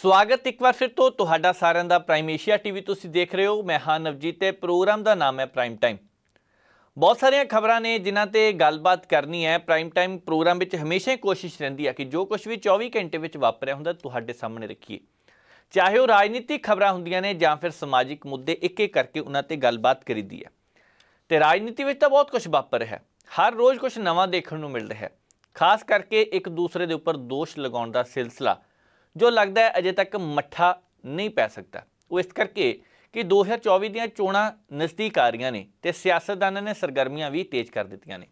ਸਵਾਗਤ ਇੱਕ ਵਾਰ ਫਿਰ ਤੋਂ ਤੁਹਾਡਾ ਸਾਰਿਆਂ ਦਾ ਪ੍ਰਾਈਮ ਏਸ਼ੀਆ ਟੀਵੀ ਤੁਸੀਂ ਦੇਖ ਰਹੇ ਹੋ ਮੈਂ ਹਾਂ ਨਵਜੀਤ ਤੇ ਪ੍ਰੋਗਰਾਮ ਦਾ ਨਾਮ ਹੈ ਪ੍ਰਾਈਮ ਟਾਈਮ ਬਹੁਤ ਸਾਰੀਆਂ ਖਬਰਾਂ ਨੇ ਜਿਨ੍ਹਾਂ ਤੇ ਗੱਲਬਾਤ ਕਰਨੀ ਹੈ ਪ੍ਰਾਈਮ ਟਾਈਮ ਪ੍ਰੋਗਰਾਮ ਵਿੱਚ ਹਮੇਸ਼ਾ ਹੀ ਕੋਸ਼ਿਸ਼ ਰਹਿੰਦੀ ਹੈ ਕਿ ਜੋ ਕੁਝ ਵੀ 24 ਘੰਟੇ ਵਿੱਚ ਵਾਪਰਿਆ ਹੁੰਦਾ ਤੁਹਾਡੇ ਸਾਹਮਣੇ ਰੱਖੀਏ ਚਾਹੇ ਉਹ ਰਾਜਨੀਤਿਕ ਖਬਰਾਂ ਹੁੰਦੀਆਂ ਨੇ ਜਾਂ ਫਿਰ ਸਮਾਜਿਕ ਮੁੱਦੇ ਇੱਕ ਇੱਕ ਕਰਕੇ ਉਹਨਾਂ ਤੇ ਗੱਲਬਾਤ ਕਰੀਦੀ ਹੈ ਤੇ ਰਾਜਨੀਤੀ ਵਿੱਚ ਤਾਂ ਬਹੁਤ ਕੁਝ ਵਾਪਰ ਰਿਹਾ ਹੈ ਹਰ ਰੋਜ਼ ਕੁਝ ਨਵਾਂ ਦੇਖਣ ਨੂੰ ਮਿਲ ਰਿਹਾ ਹੈ ਖਾਸ ਕਰਕੇ ਇੱਕ ਦੂਸਰੇ ਦੇ ਉੱਪਰ ਦੋਸ਼ ਲਗਾਉਣ ਦਾ ਸਿਲਸਿਲਾ ਜੋ ਲੱਗਦਾ ਹੈ ਅਜੇ ਤੱਕ ਮੱਠਾ ਨਹੀਂ ਪੈ ਸਕਦਾ ਉਹ ਇਸ ਕਰਕੇ ਕਿ 2024 ਦੀਆਂ ਚੋਣਾਂ ਨਜ਼ਦੀਕ ਆ ਰਹੀਆਂ ਨੇ ਤੇ ਸਿਆਸਤਦਾਨਾਂ ਨੇ ਸਰਗਰਮੀਆਂ ਵੀ ਤੇਜ਼ ਕਰ ਦਿੱਤੀਆਂ ਨੇ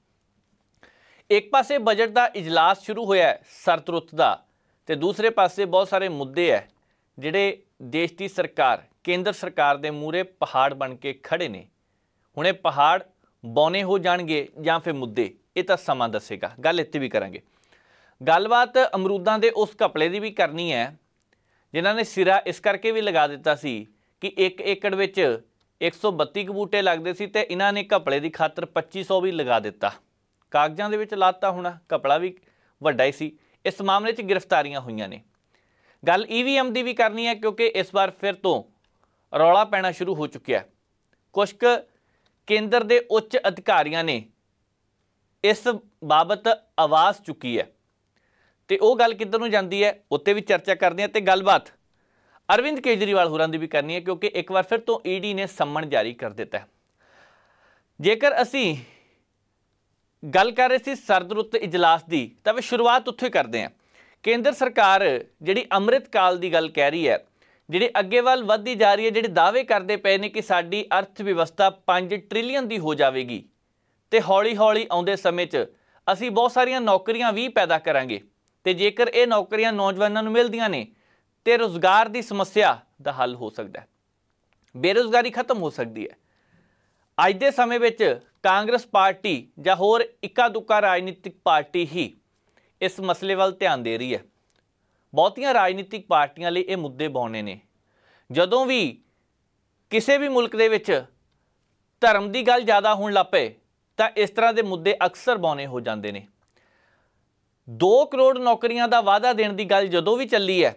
ਇੱਕ ਪਾਸੇ ਬਜਟ ਦਾ ਇਜਲਾਸ ਸ਼ੁਰੂ ਹੋਇਆ ਸਰਤਰੁੱਤ ਦਾ ਤੇ ਦੂਸਰੇ ਪਾਸੇ ਬਹੁਤ ਸਾਰੇ ਮੁੱਦੇ ਐ ਜਿਹੜੇ ਦੇਸ਼ ਦੀ ਸਰਕਾਰ ਕੇਂਦਰ ਸਰਕਾਰ ਦੇ ਮੂਰੇ ਪਹਾੜ ਬਣ ਕੇ ਖੜੇ ਨੇ ਹੁਣੇ ਪਹਾੜ ਬੌਨੇ ਹੋ ਜਾਣਗੇ ਜਾਂ ਫਿਰ ਮੁੱਦੇ ਇਹ ਤਾਂ ਸਮਾਂ ਦੱਸੇਗਾ ਗੱਲ ਇੱਥੇ ਵੀ ਕਰਾਂਗੇ ਗੱਲਬਾਤ ਅਮਰੂਦਾਂ ਦੇ ਉਸ ਘਪਲੇ ਦੀ ਵੀ ਕਰਨੀ ਹੈ ਜਿਨ੍ਹਾਂ ਨੇ ਸਿਰਾ ਇਸ ਕਰਕੇ ਵੀ ਲਗਾ ਦਿੱਤਾ ਸੀ ਕਿ 1 ਏਕੜ ਵਿੱਚ 132 ਕਬੂਟੇ ਲੱਗਦੇ ਸੀ ਤੇ ਇਹਨਾਂ ਨੇ ਘਪਲੇ ਦੀ ਖਾਤਰ 2500 ਵੀ ਲਗਾ ਦਿੱਤਾ ਕਾਗਜ਼ਾਂ ਦੇ ਵਿੱਚ ਲਾਤਾ ਹੋਣਾ ਘਪਲਾ ਵੀ ਵੱਡਾ ਹੀ ਸੀ ਇਸ ਮਾਮਲੇ 'ਚ ਗ੍ਰਿਫਤਾਰੀਆਂ ਹੋਈਆਂ ਨੇ ਗੱਲ ਈਵੀਐਮ ਦੀ ਵੀ ਕਰਨੀ ਹੈ ਕਿਉਂਕਿ ਇਸ ਵਾਰ ਫਿਰ ਤੋਂ ਰੌਲਾ ਪੈਣਾ ਸ਼ੁਰੂ ਹੋ ਚੁੱਕਿਆ ਕੁਝ ਕੇਂਦਰ ਦੇ ਉੱਚ ਅਧਿਕਾਰੀਆਂ ਨੇ ਇਸ ਬਾਬਤ ਆਵਾਜ਼ ਚੁੱਕੀ ਹੈ ਤੇ ਉਹ ਗੱਲ ਕਿੱਧਰ ਨੂੰ ਜਾਂਦੀ ਹੈ ਉੱਤੇ ਵੀ ਚਰਚਾ ਕਰਦੇ ਆ ਤੇ ਗੱਲਬਾਤ ਅਰਵਿੰਦ ਕੇਜਰੀਵਾਲ ਹੋਰਾਂ ਦੀ ਵੀ ਕਰਨੀ ਹੈ ਕਿਉਂਕਿ ਇੱਕ ਵਾਰ ਫਿਰ ਤੋਂ ਈਡੀ e ਨੇ ਸੰਮਣ ਜਾਰੀ ਕਰ ਦਿੱਤਾ ਜੇਕਰ ਅਸੀਂ ਗੱਲ ਕਰ ਰਹੇ ਸੀ ਸਰਦ ਰੁੱਤ ਇਜਲਾਸ ਦੀ ਤਾਂ ਵੀ ਸ਼ੁਰੂਆਤ ਉੱਥੇ ਕਰਦੇ ਆ ਕੇਂਦਰ ਸਰਕਾਰ ਜਿਹੜੀ ਅੰਮ੍ਰਿਤਕਾਲ ਦੀ ਗੱਲ ਕਹਿ ਰਹੀ ਹੈ ਜਿਹੜੀ ਅੱਗੇ ਵੱਲ ਵਧਦੀ ਜਾ ਰਹੀ ਹੈ ਜਿਹੜੇ ਦਾਅਵੇ ਕਰਦੇ ਪਏ ਨੇ ਕਿ ਸਾਡੀ ਅਰਥ ਵਿਵਸਥਾ 5 ਟ੍ਰਿਲੀਅਨ ਦੀ ਹੋ ਜਾਵੇਗੀ ਤੇ ਹੌਲੀ-ਹੌਲੀ ਆਉਂਦੇ ਸਮੇਂ 'ਚ ਅਸੀਂ ਬਹੁਤ ਸਾਰੀਆਂ ਨੌਕਰੀਆਂ ਵੀ ਪੈਦਾ ਕਰਾਂਗੇ ਤੇ ਜੇਕਰ ਇਹ ਨੌਕਰੀਆਂ ਨੌਜਵਾਨਾਂ ਨੂੰ ਮਿਲਦੀਆਂ ਨੇ ਤੇ ਰੋਜ਼ਗਾਰ ਦੀ ਸਮੱਸਿਆ ਦਾ ਹੱਲ ਹੋ ਸਕਦਾ ਹੈ ਬੇਰੋਜ਼ਗਾਰੀ ਖਤਮ ਹੋ ਸਕਦੀ ਹੈ ਅੱਜ ਦੇ ਸਮੇਂ ਵਿੱਚ ਕਾਂਗਰਸ ਪਾਰਟੀ ਜਾਂ ਹੋਰ ਇੱਕਾ ਦੁੱਕਾ ਰਾਜਨੀਤਿਕ ਪਾਰਟੀ ਹੀ ਇਸ ਮਸਲੇ ਵੱਲ ਧਿਆਨ ਦੇ ਰਹੀ ਹੈ ਬਹੁਤੀਆਂ ਰਾਜਨੀਤਿਕ ਪਾਰਟੀਆਂ ਲਈ ਇਹ ਮੁੱਦੇ ਬਾਉਣੇ ਨੇ ਜਦੋਂ ਵੀ ਕਿਸੇ ਵੀ ਮੁਲਕ ਦੇ ਵਿੱਚ ਧਰਮ ਦੀ ਗੱਲ ਜ਼ਿਆਦਾ ਹੋਣ ਲੱਪੇ ਤਾਂ ਇਸ ਤਰ੍ਹਾਂ ਦੇ ਮੁੱਦੇ ਅਕਸਰ ਬਾਉਣੇ ਹੋ ਜਾਂਦੇ ਨੇ 2 ਕਰੋੜ ਨੌਕਰੀਆਂ ਦਾ ਵਾਅਦਾ ਦੇਣ ਦੀ ਗੱਲ ਜਦੋਂ ਵੀ ਚੱਲੀ ਹੈ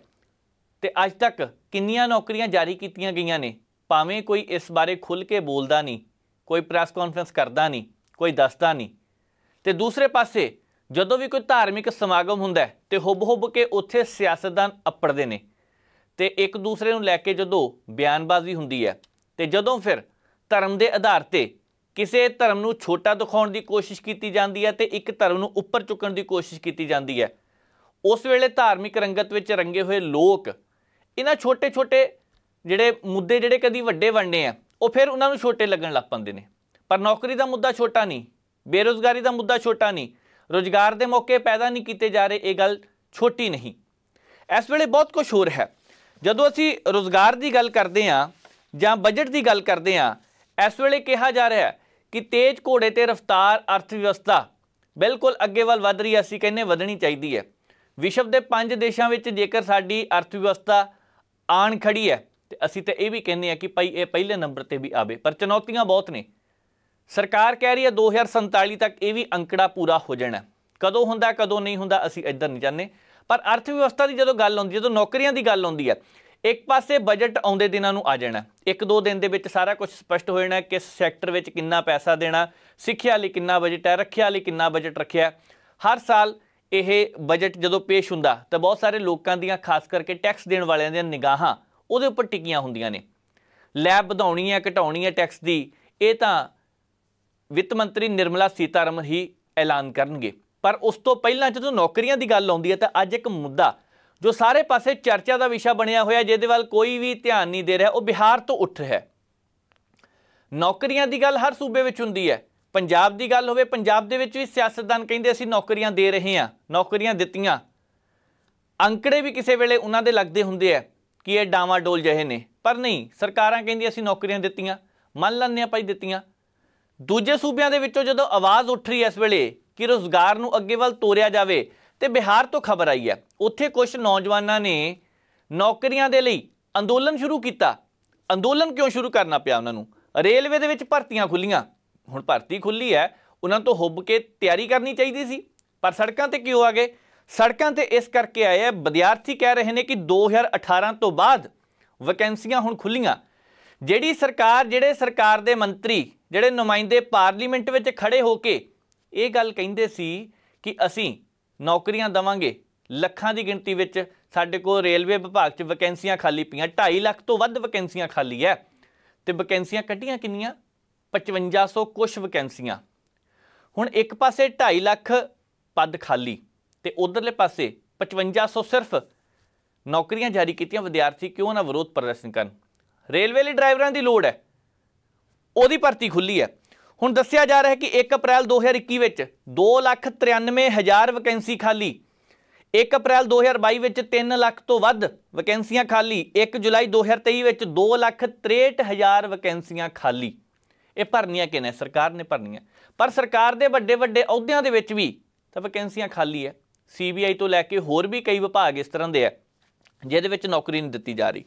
ਤੇ ਅੱਜ ਤੱਕ ਕਿੰਨੀਆਂ ਨੌਕਰੀਆਂ ਜਾਰੀ ਕੀਤੀਆਂ ਗਈਆਂ ਨੇ ਭਾਵੇਂ ਕੋਈ ਇਸ ਬਾਰੇ ਖੁੱਲ ਕੇ ਬੋਲਦਾ ਨਹੀਂ ਕੋਈ ਪ੍ਰੈਸ ਕਾਨਫਰੰਸ ਕਰਦਾ ਨਹੀਂ ਕੋਈ ਦੱਸਦਾ ਨਹੀਂ ਤੇ ਦੂਸਰੇ ਪਾਸੇ ਜਦੋਂ ਵੀ ਕੋਈ ਧਾਰਮਿਕ ਸਮਾਗਮ ਹੁੰਦਾ ਤੇ ਹੁਬ-ਹੁਬ ਕੇ ਉੱਥੇ ਸਿਆਸਤਦਾਨ ਅੱਪੜਦੇ ਨੇ ਤੇ ਇੱਕ ਦੂਸਰੇ ਨੂੰ ਲੈ ਕੇ ਜਦੋਂ ਬਿਆਨਬਾਜ਼ੀ ਹੁੰਦੀ ਹੈ ਤੇ ਜਦੋਂ ਫਿਰ ਧਰਮ ਦੇ ਆਧਾਰ ਤੇ ਕਿਸੇ ਧਰਮ ਨੂੰ ਛੋਟਾ ਦਿਖਾਉਣ ਦੀ ਕੋਸ਼ਿਸ਼ ਕੀਤੀ ਜਾਂਦੀ ਹੈ ਤੇ ਇੱਕ ਧਰਮ ਨੂੰ ਉੱਪਰ ਚੁੱਕਣ ਦੀ ਕੋਸ਼ਿਸ਼ ਕੀਤੀ ਜਾਂਦੀ ਹੈ ਉਸ ਵੇਲੇ ਧਾਰਮਿਕ ਰੰਗਤ ਵਿੱਚ ਰੰਗੇ ਹੋਏ ਲੋਕ ਇਹਨਾਂ ਛੋਟੇ-ਛੋਟੇ ਜਿਹੜੇ ਮੁੱਦੇ ਜਿਹੜੇ ਕਦੀ ਵੱਡੇ ਬਣਨੇ ਆ ਉਹ ਫਿਰ ਉਹਨਾਂ ਨੂੰ ਛੋਟੇ ਲੱਗਣ ਲੱਗ ਪੰਦੇ ਨੇ ਪਰ ਨੌਕਰੀ ਦਾ ਮੁੱਦਾ ਛੋਟਾ ਨਹੀਂ ਬੇਰੋਜ਼ਗਾਰੀ ਦਾ ਮੁੱਦਾ ਛੋਟਾ ਨਹੀਂ ਰੋਜ਼ਗਾਰ ਦੇ ਮੌਕੇ ਪੈਦਾ ਨਹੀਂ ਕੀਤੇ ਜਾ ਰਹੇ ਇਹ ਗੱਲ ਛੋਟੀ ਨਹੀਂ ਇਸ ਵੇਲੇ ਬਹੁਤ ਕੁਝ ਹੋਰ ਹੈ ਜਦੋਂ ਅਸੀਂ ਰੋਜ਼ਗਾਰ ਦੀ ਗੱਲ ਕਰਦੇ ਆ ਜਾਂ ਬਜਟ ਦੀ ਗੱਲ ਕਰਦੇ ਆ ਇਸ ਵੇਲੇ ਕਿਹਾ ਜਾ ਰਿਹਾ ਹੈ ਕਿ ਤੇਜ਼ ਘੋੜੇ ਤੇ ਰਫ਼ਤਾਰ ਅਰਥ ਵਿਵਸਥਾ ਬਿਲਕੁਲ ਅੱਗੇ ਵੱਲ ਵਧ ਰਹੀ ਅਸੀਂ ਕਹਿੰਨੇ ਵਧਣੀ ਚਾਹੀਦੀ ਹੈ ਵਿਸ਼ਵ ਦੇ ਪੰਜ ਦੇਸ਼ਾਂ ਵਿੱਚ ਜੇਕਰ ਸਾਡੀ ਅਰਥ ਵਿਵਸਥਾ ਆਣ ਖੜੀ ਹੈ ਤੇ ਅਸੀਂ ਤਾਂ ਇਹ ਵੀ ਕਹਿੰਨੇ ਆ ਕਿ ਭਾਈ ਇਹ ਪਹਿਲੇ ਨੰਬਰ ਤੇ ਵੀ ਆਵੇ ਪਰ ਚੁਣੌਤੀਆਂ ਬਹੁਤ ਨੇ ਸਰਕਾਰ ਕਹਿ ਰਹੀ ਹੈ 2047 ਤੱਕ ਇਹ ਵੀ ਅੰਕੜਾ ਪੂਰਾ ਹੋ ਜਾਣਾ ਕਦੋਂ ਹੁੰਦਾ ਕਦੋਂ ਨਹੀਂ ਹੁੰਦਾ ਅਸੀਂ ਇੱਧਰ ਨਹੀਂ ਜਾਣੇ ਪਰ ਅਰਥ ਵਿਵਸਥਾ ਦੀ ਜਦੋਂ ਗੱਲ ਆਉਂਦੀ ਜਦੋਂ ਨੌਕਰੀਆਂ ਦੀ ਗੱਲ ਆਉਂਦੀ ਹੈ ਇੱਕ ਪਾਸੇ ਬਜਟ ਆਉਂਦੇ ਦਿਨਾਂ ਨੂੰ ਆ ਜਾਣਾ ਇੱਕ ਦੋ ਦਿਨ ਦੇ ਵਿੱਚ ਸਾਰਾ ਕੁਝ ਸਪਸ਼ਟ ਹੋ ਜਾਣਾ ਕਿਸ ਸੈਕਟਰ ਵਿੱਚ ਕਿੰਨਾ ਪੈਸਾ ਦੇਣਾ ਸਿੱਖਿਆ ਲਈ ਕਿੰਨਾ ਬਜਟ ਹੈ ਰੱਖਿਆ ਲਈ ਕਿੰਨਾ ਬਜਟ ਰੱਖਿਆ ਹਰ ਸਾਲ ਇਹ ਬਜਟ ਜਦੋਂ ਪੇਸ਼ ਹੁੰਦਾ ਤਾਂ ਬਹੁਤ ਸਾਰੇ ਲੋਕਾਂ ਦੀਆਂ ਖਾਸ ਕਰਕੇ ਟੈਕਸ ਦੇਣ ਵਾਲਿਆਂ ਦੀਆਂ ਨਿਗਾਹਾਂ ਉਹਦੇ ਉੱਪਰ ਟਿਕੀਆਂ ਹੁੰਦੀਆਂ ਨੇ ਲੈਬ ਵਧਾਉਣੀ ਹੈ ਘਟਾਉਣੀ ਹੈ ਟੈਕਸ ਦੀ ਇਹ ਤਾਂ ਵਿੱਤ ਮੰਤਰੀ ਨਿਰਮਲਾ ਸੀਤਾਰਮਨ ਹੀ ਐਲਾਨ ਕਰਨਗੇ ਪਰ ਉਸ ਤੋਂ ਪਹਿਲਾਂ ਜਦੋਂ ਨੌਕਰੀਆਂ ਦੀ ਗੱਲ ਆਉਂਦੀ ਹੈ ਤਾਂ ਅੱਜ ਇੱਕ ਮੁੱਦਾ ਜੋ ਸਾਰੇ ਪਾਸੇ ਚਰਚਾ ਦਾ ਵਿਸ਼ਾ ਬਣਿਆ ਹੋਇਆ ਜਿਹਦੇ ਵੱਲ ਕੋਈ ਵੀ ਧਿਆਨ ਨਹੀਂ ਦੇ ਰਿਹਾ ਉਹ ਬਿਹਾਰ ਤੋਂ ਉੱਠ ਰਿਹਾ ਹੈ ਨੌਕਰੀਆਂ ਦੀ ਗੱਲ ਹਰ ਸੂਬੇ ਵਿੱਚ ਹੁੰਦੀ ਹੈ ਪੰਜਾਬ ਦੀ ਗੱਲ ਹੋਵੇ ਪੰਜਾਬ ਦੇ ਵਿੱਚ ਵੀ ਸਿਆਸਤਦਾਨ ਕਹਿੰਦੇ ਅਸੀਂ ਨੌਕਰੀਆਂ ਦੇ ਰਹੇ ਹਾਂ ਨੌਕਰੀਆਂ ਦਿੱਤੀਆਂ ਅੰਕੜੇ ਵੀ ਕਿਸੇ ਵੇਲੇ ਉਹਨਾਂ ਦੇ ਲੱਗਦੇ ਹੁੰਦੇ ਆ ਕਿ ਇਹ ਡਾਵਾ ਡੋਲ ਜਿਹੇ ਨੇ ਪਰ ਨਹੀਂ ਸਰਕਾਰਾਂ ਕਹਿੰਦੀ ਅਸੀਂ ਨੌਕਰੀਆਂ ਦਿੱਤੀਆਂ ਮੰਨ ਲੈਂਦੇ ਆ ਭਾਈ ਦਿੱਤੀਆਂ ਦੂਜੇ ਸੂਬਿਆਂ ਦੇ ਵਿੱਚੋਂ ਜਦੋਂ ਆਵਾਜ਼ ਉੱਠ ਰਹੀ ਇਸ ਵੇਲੇ ਕਿ ਰੋਜ਼ਗਾਰ ਨੂੰ ਅੱਗੇ ਵੱਲ ਤੋਰਿਆ ਜਾਵੇ ਤੇ ਬਿਹਾਰ ਤੋਂ ਖਬਰ ਆਈ ਹੈ ਉੱਥੇ ਕੁਝ ਨੌਜਵਾਨਾਂ ਨੇ ਨੌਕਰੀਆਂ ਦੇ ਲਈ ਅੰਦੋਲਨ ਸ਼ੁਰੂ ਕੀਤਾ ਅੰਦੋਲਨ ਕਿਉਂ ਸ਼ੁਰੂ ਕਰਨਾ ਪਿਆ ਉਹਨਾਂ ਨੂੰ ਰੇਲਵੇ ਦੇ ਵਿੱਚ ਭਰਤੀਆਂ ਖੁੱਲੀਆਂ ਹੁਣ ਭਰਤੀ ਖੁੱਲੀ ਹੈ ਉਹਨਾਂ ਤੋਂ ਹੁੱਬ ਕੇ ਤਿਆਰੀ ਕਰਨੀ ਚਾਹੀਦੀ ਸੀ ਪਰ ਸੜਕਾਂ ਤੇ ਕਿਉਂ ਆ ਗਏ ਸੜਕਾਂ ਤੇ ਇਸ ਕਰਕੇ ਆਏ ਆ ਵਿਦਿਆਰਥੀ ਕਹਿ ਰਹੇ ਨੇ ਕਿ 2018 ਤੋਂ ਬਾਅਦ ਵੈਕੈਂਸੀਆਂ ਹੁਣ ਖੁੱਲੀਆਂ ਜਿਹੜੀ ਸਰਕਾਰ ਜਿਹੜੇ ਸਰਕਾਰ ਦੇ ਮੰਤਰੀ ਜਿਹੜੇ ਨੁਮਾਇੰਦੇ ਪਾਰਲੀਮੈਂਟ ਵਿੱਚ ਖੜੇ ਹੋ ਕੇ ਇਹ ਗੱਲ ਕਹਿੰਦੇ ਸੀ ਕਿ ਅਸੀਂ ਨੌਕਰੀਆਂ ਦਵਾਂਗੇ ਲੱਖਾਂ ਦੀ ਗਿਣਤੀ ਵਿੱਚ ਸਾਡੇ ਕੋਲ ਰੇਲਵੇ ਵਿਭਾਗ 'ਚ ਵੈਕੈਂਸੀਆਂ ਖਾਲੀ ਪਈਆਂ 2.5 ਲੱਖ ਤੋਂ ਵੱਧ ਵੈਕੈਂਸੀਆਂ ਖਾਲੀ ਐ ਤੇ ਵੈਕੈਂਸੀਆਂ ਕੱਢੀਆਂ ਕਿੰਨੀਆਂ 5500 ਕੁਝ ਵੈਕੈਂਸੀਆਂ ਹੁਣ ਇੱਕ ਪਾਸੇ 2.5 ਲੱਖ ਪਦ ਖਾਲੀ ਤੇ ਉਧਰਲੇ ਪਾਸੇ 5500 ਸਿਰਫ ਨੌਕਰੀਆਂ ਜਾਰੀ ਕੀਤੀਆਂ ਵਿਦਿਆਰਥੀ ਕਿਉਂ ਨਾ ਵਿਰੋਧ ਪ੍ਰਦਰਸ਼ਨ ਕਰਨ ਰੇਲਵੇ ਲਈ ਡਰਾਈਵਰਾਂ ਦੀ ਲੋੜ ਹੈ ਉਹਦੀ ਭਰਤੀ ਖੁੱਲੀ ਹੈ ਹੁਣ ਦੱਸਿਆ ਜਾ ਰਿਹਾ ਹੈ ਕਿ 1 ਅਪ੍ਰੈਲ 2021 ਵਿੱਚ 293000 ਵੈਕੈਂਸੀ ਖਾਲੀ 1 ਅਪ੍ਰੈਲ 2022 ਵਿੱਚ 3 ਲੱਖ ਤੋਂ ਵੱਧ ਵੈਕੈਂਸੀਆਂ ਖਾਲੀ 1 ਜੁਲਾਈ 2023 ਵਿੱਚ 263000 ਵੈਕੈਂਸੀਆਂ ਖਾਲੀ ਇਹ ਭਰਨੀਆਂ ਕਿਨੇ ਸਰਕਾਰ ਨੇ ਭਰਨੀਆਂ ਪਰ ਸਰਕਾਰ ਦੇ ਵੱਡੇ ਵੱਡੇ ਅਹੁਦਿਆਂ ਦੇ ਵਿੱਚ ਵੀ ਤਾਂ ਵੈਕੈਂਸੀਆਂ ਖਾਲੀ ਹੈ ਸੀਬੀਆਈ ਤੋਂ ਲੈ ਕੇ ਹੋਰ ਵੀ ਕਈ ਵਿਭਾਗ ਇਸ ਤਰ੍ਹਾਂ ਦੇ ਆ ਜਿਹਦੇ ਵਿੱਚ ਨੌਕਰੀ ਨਹੀਂ ਦਿੱਤੀ ਜਾ ਰਹੀ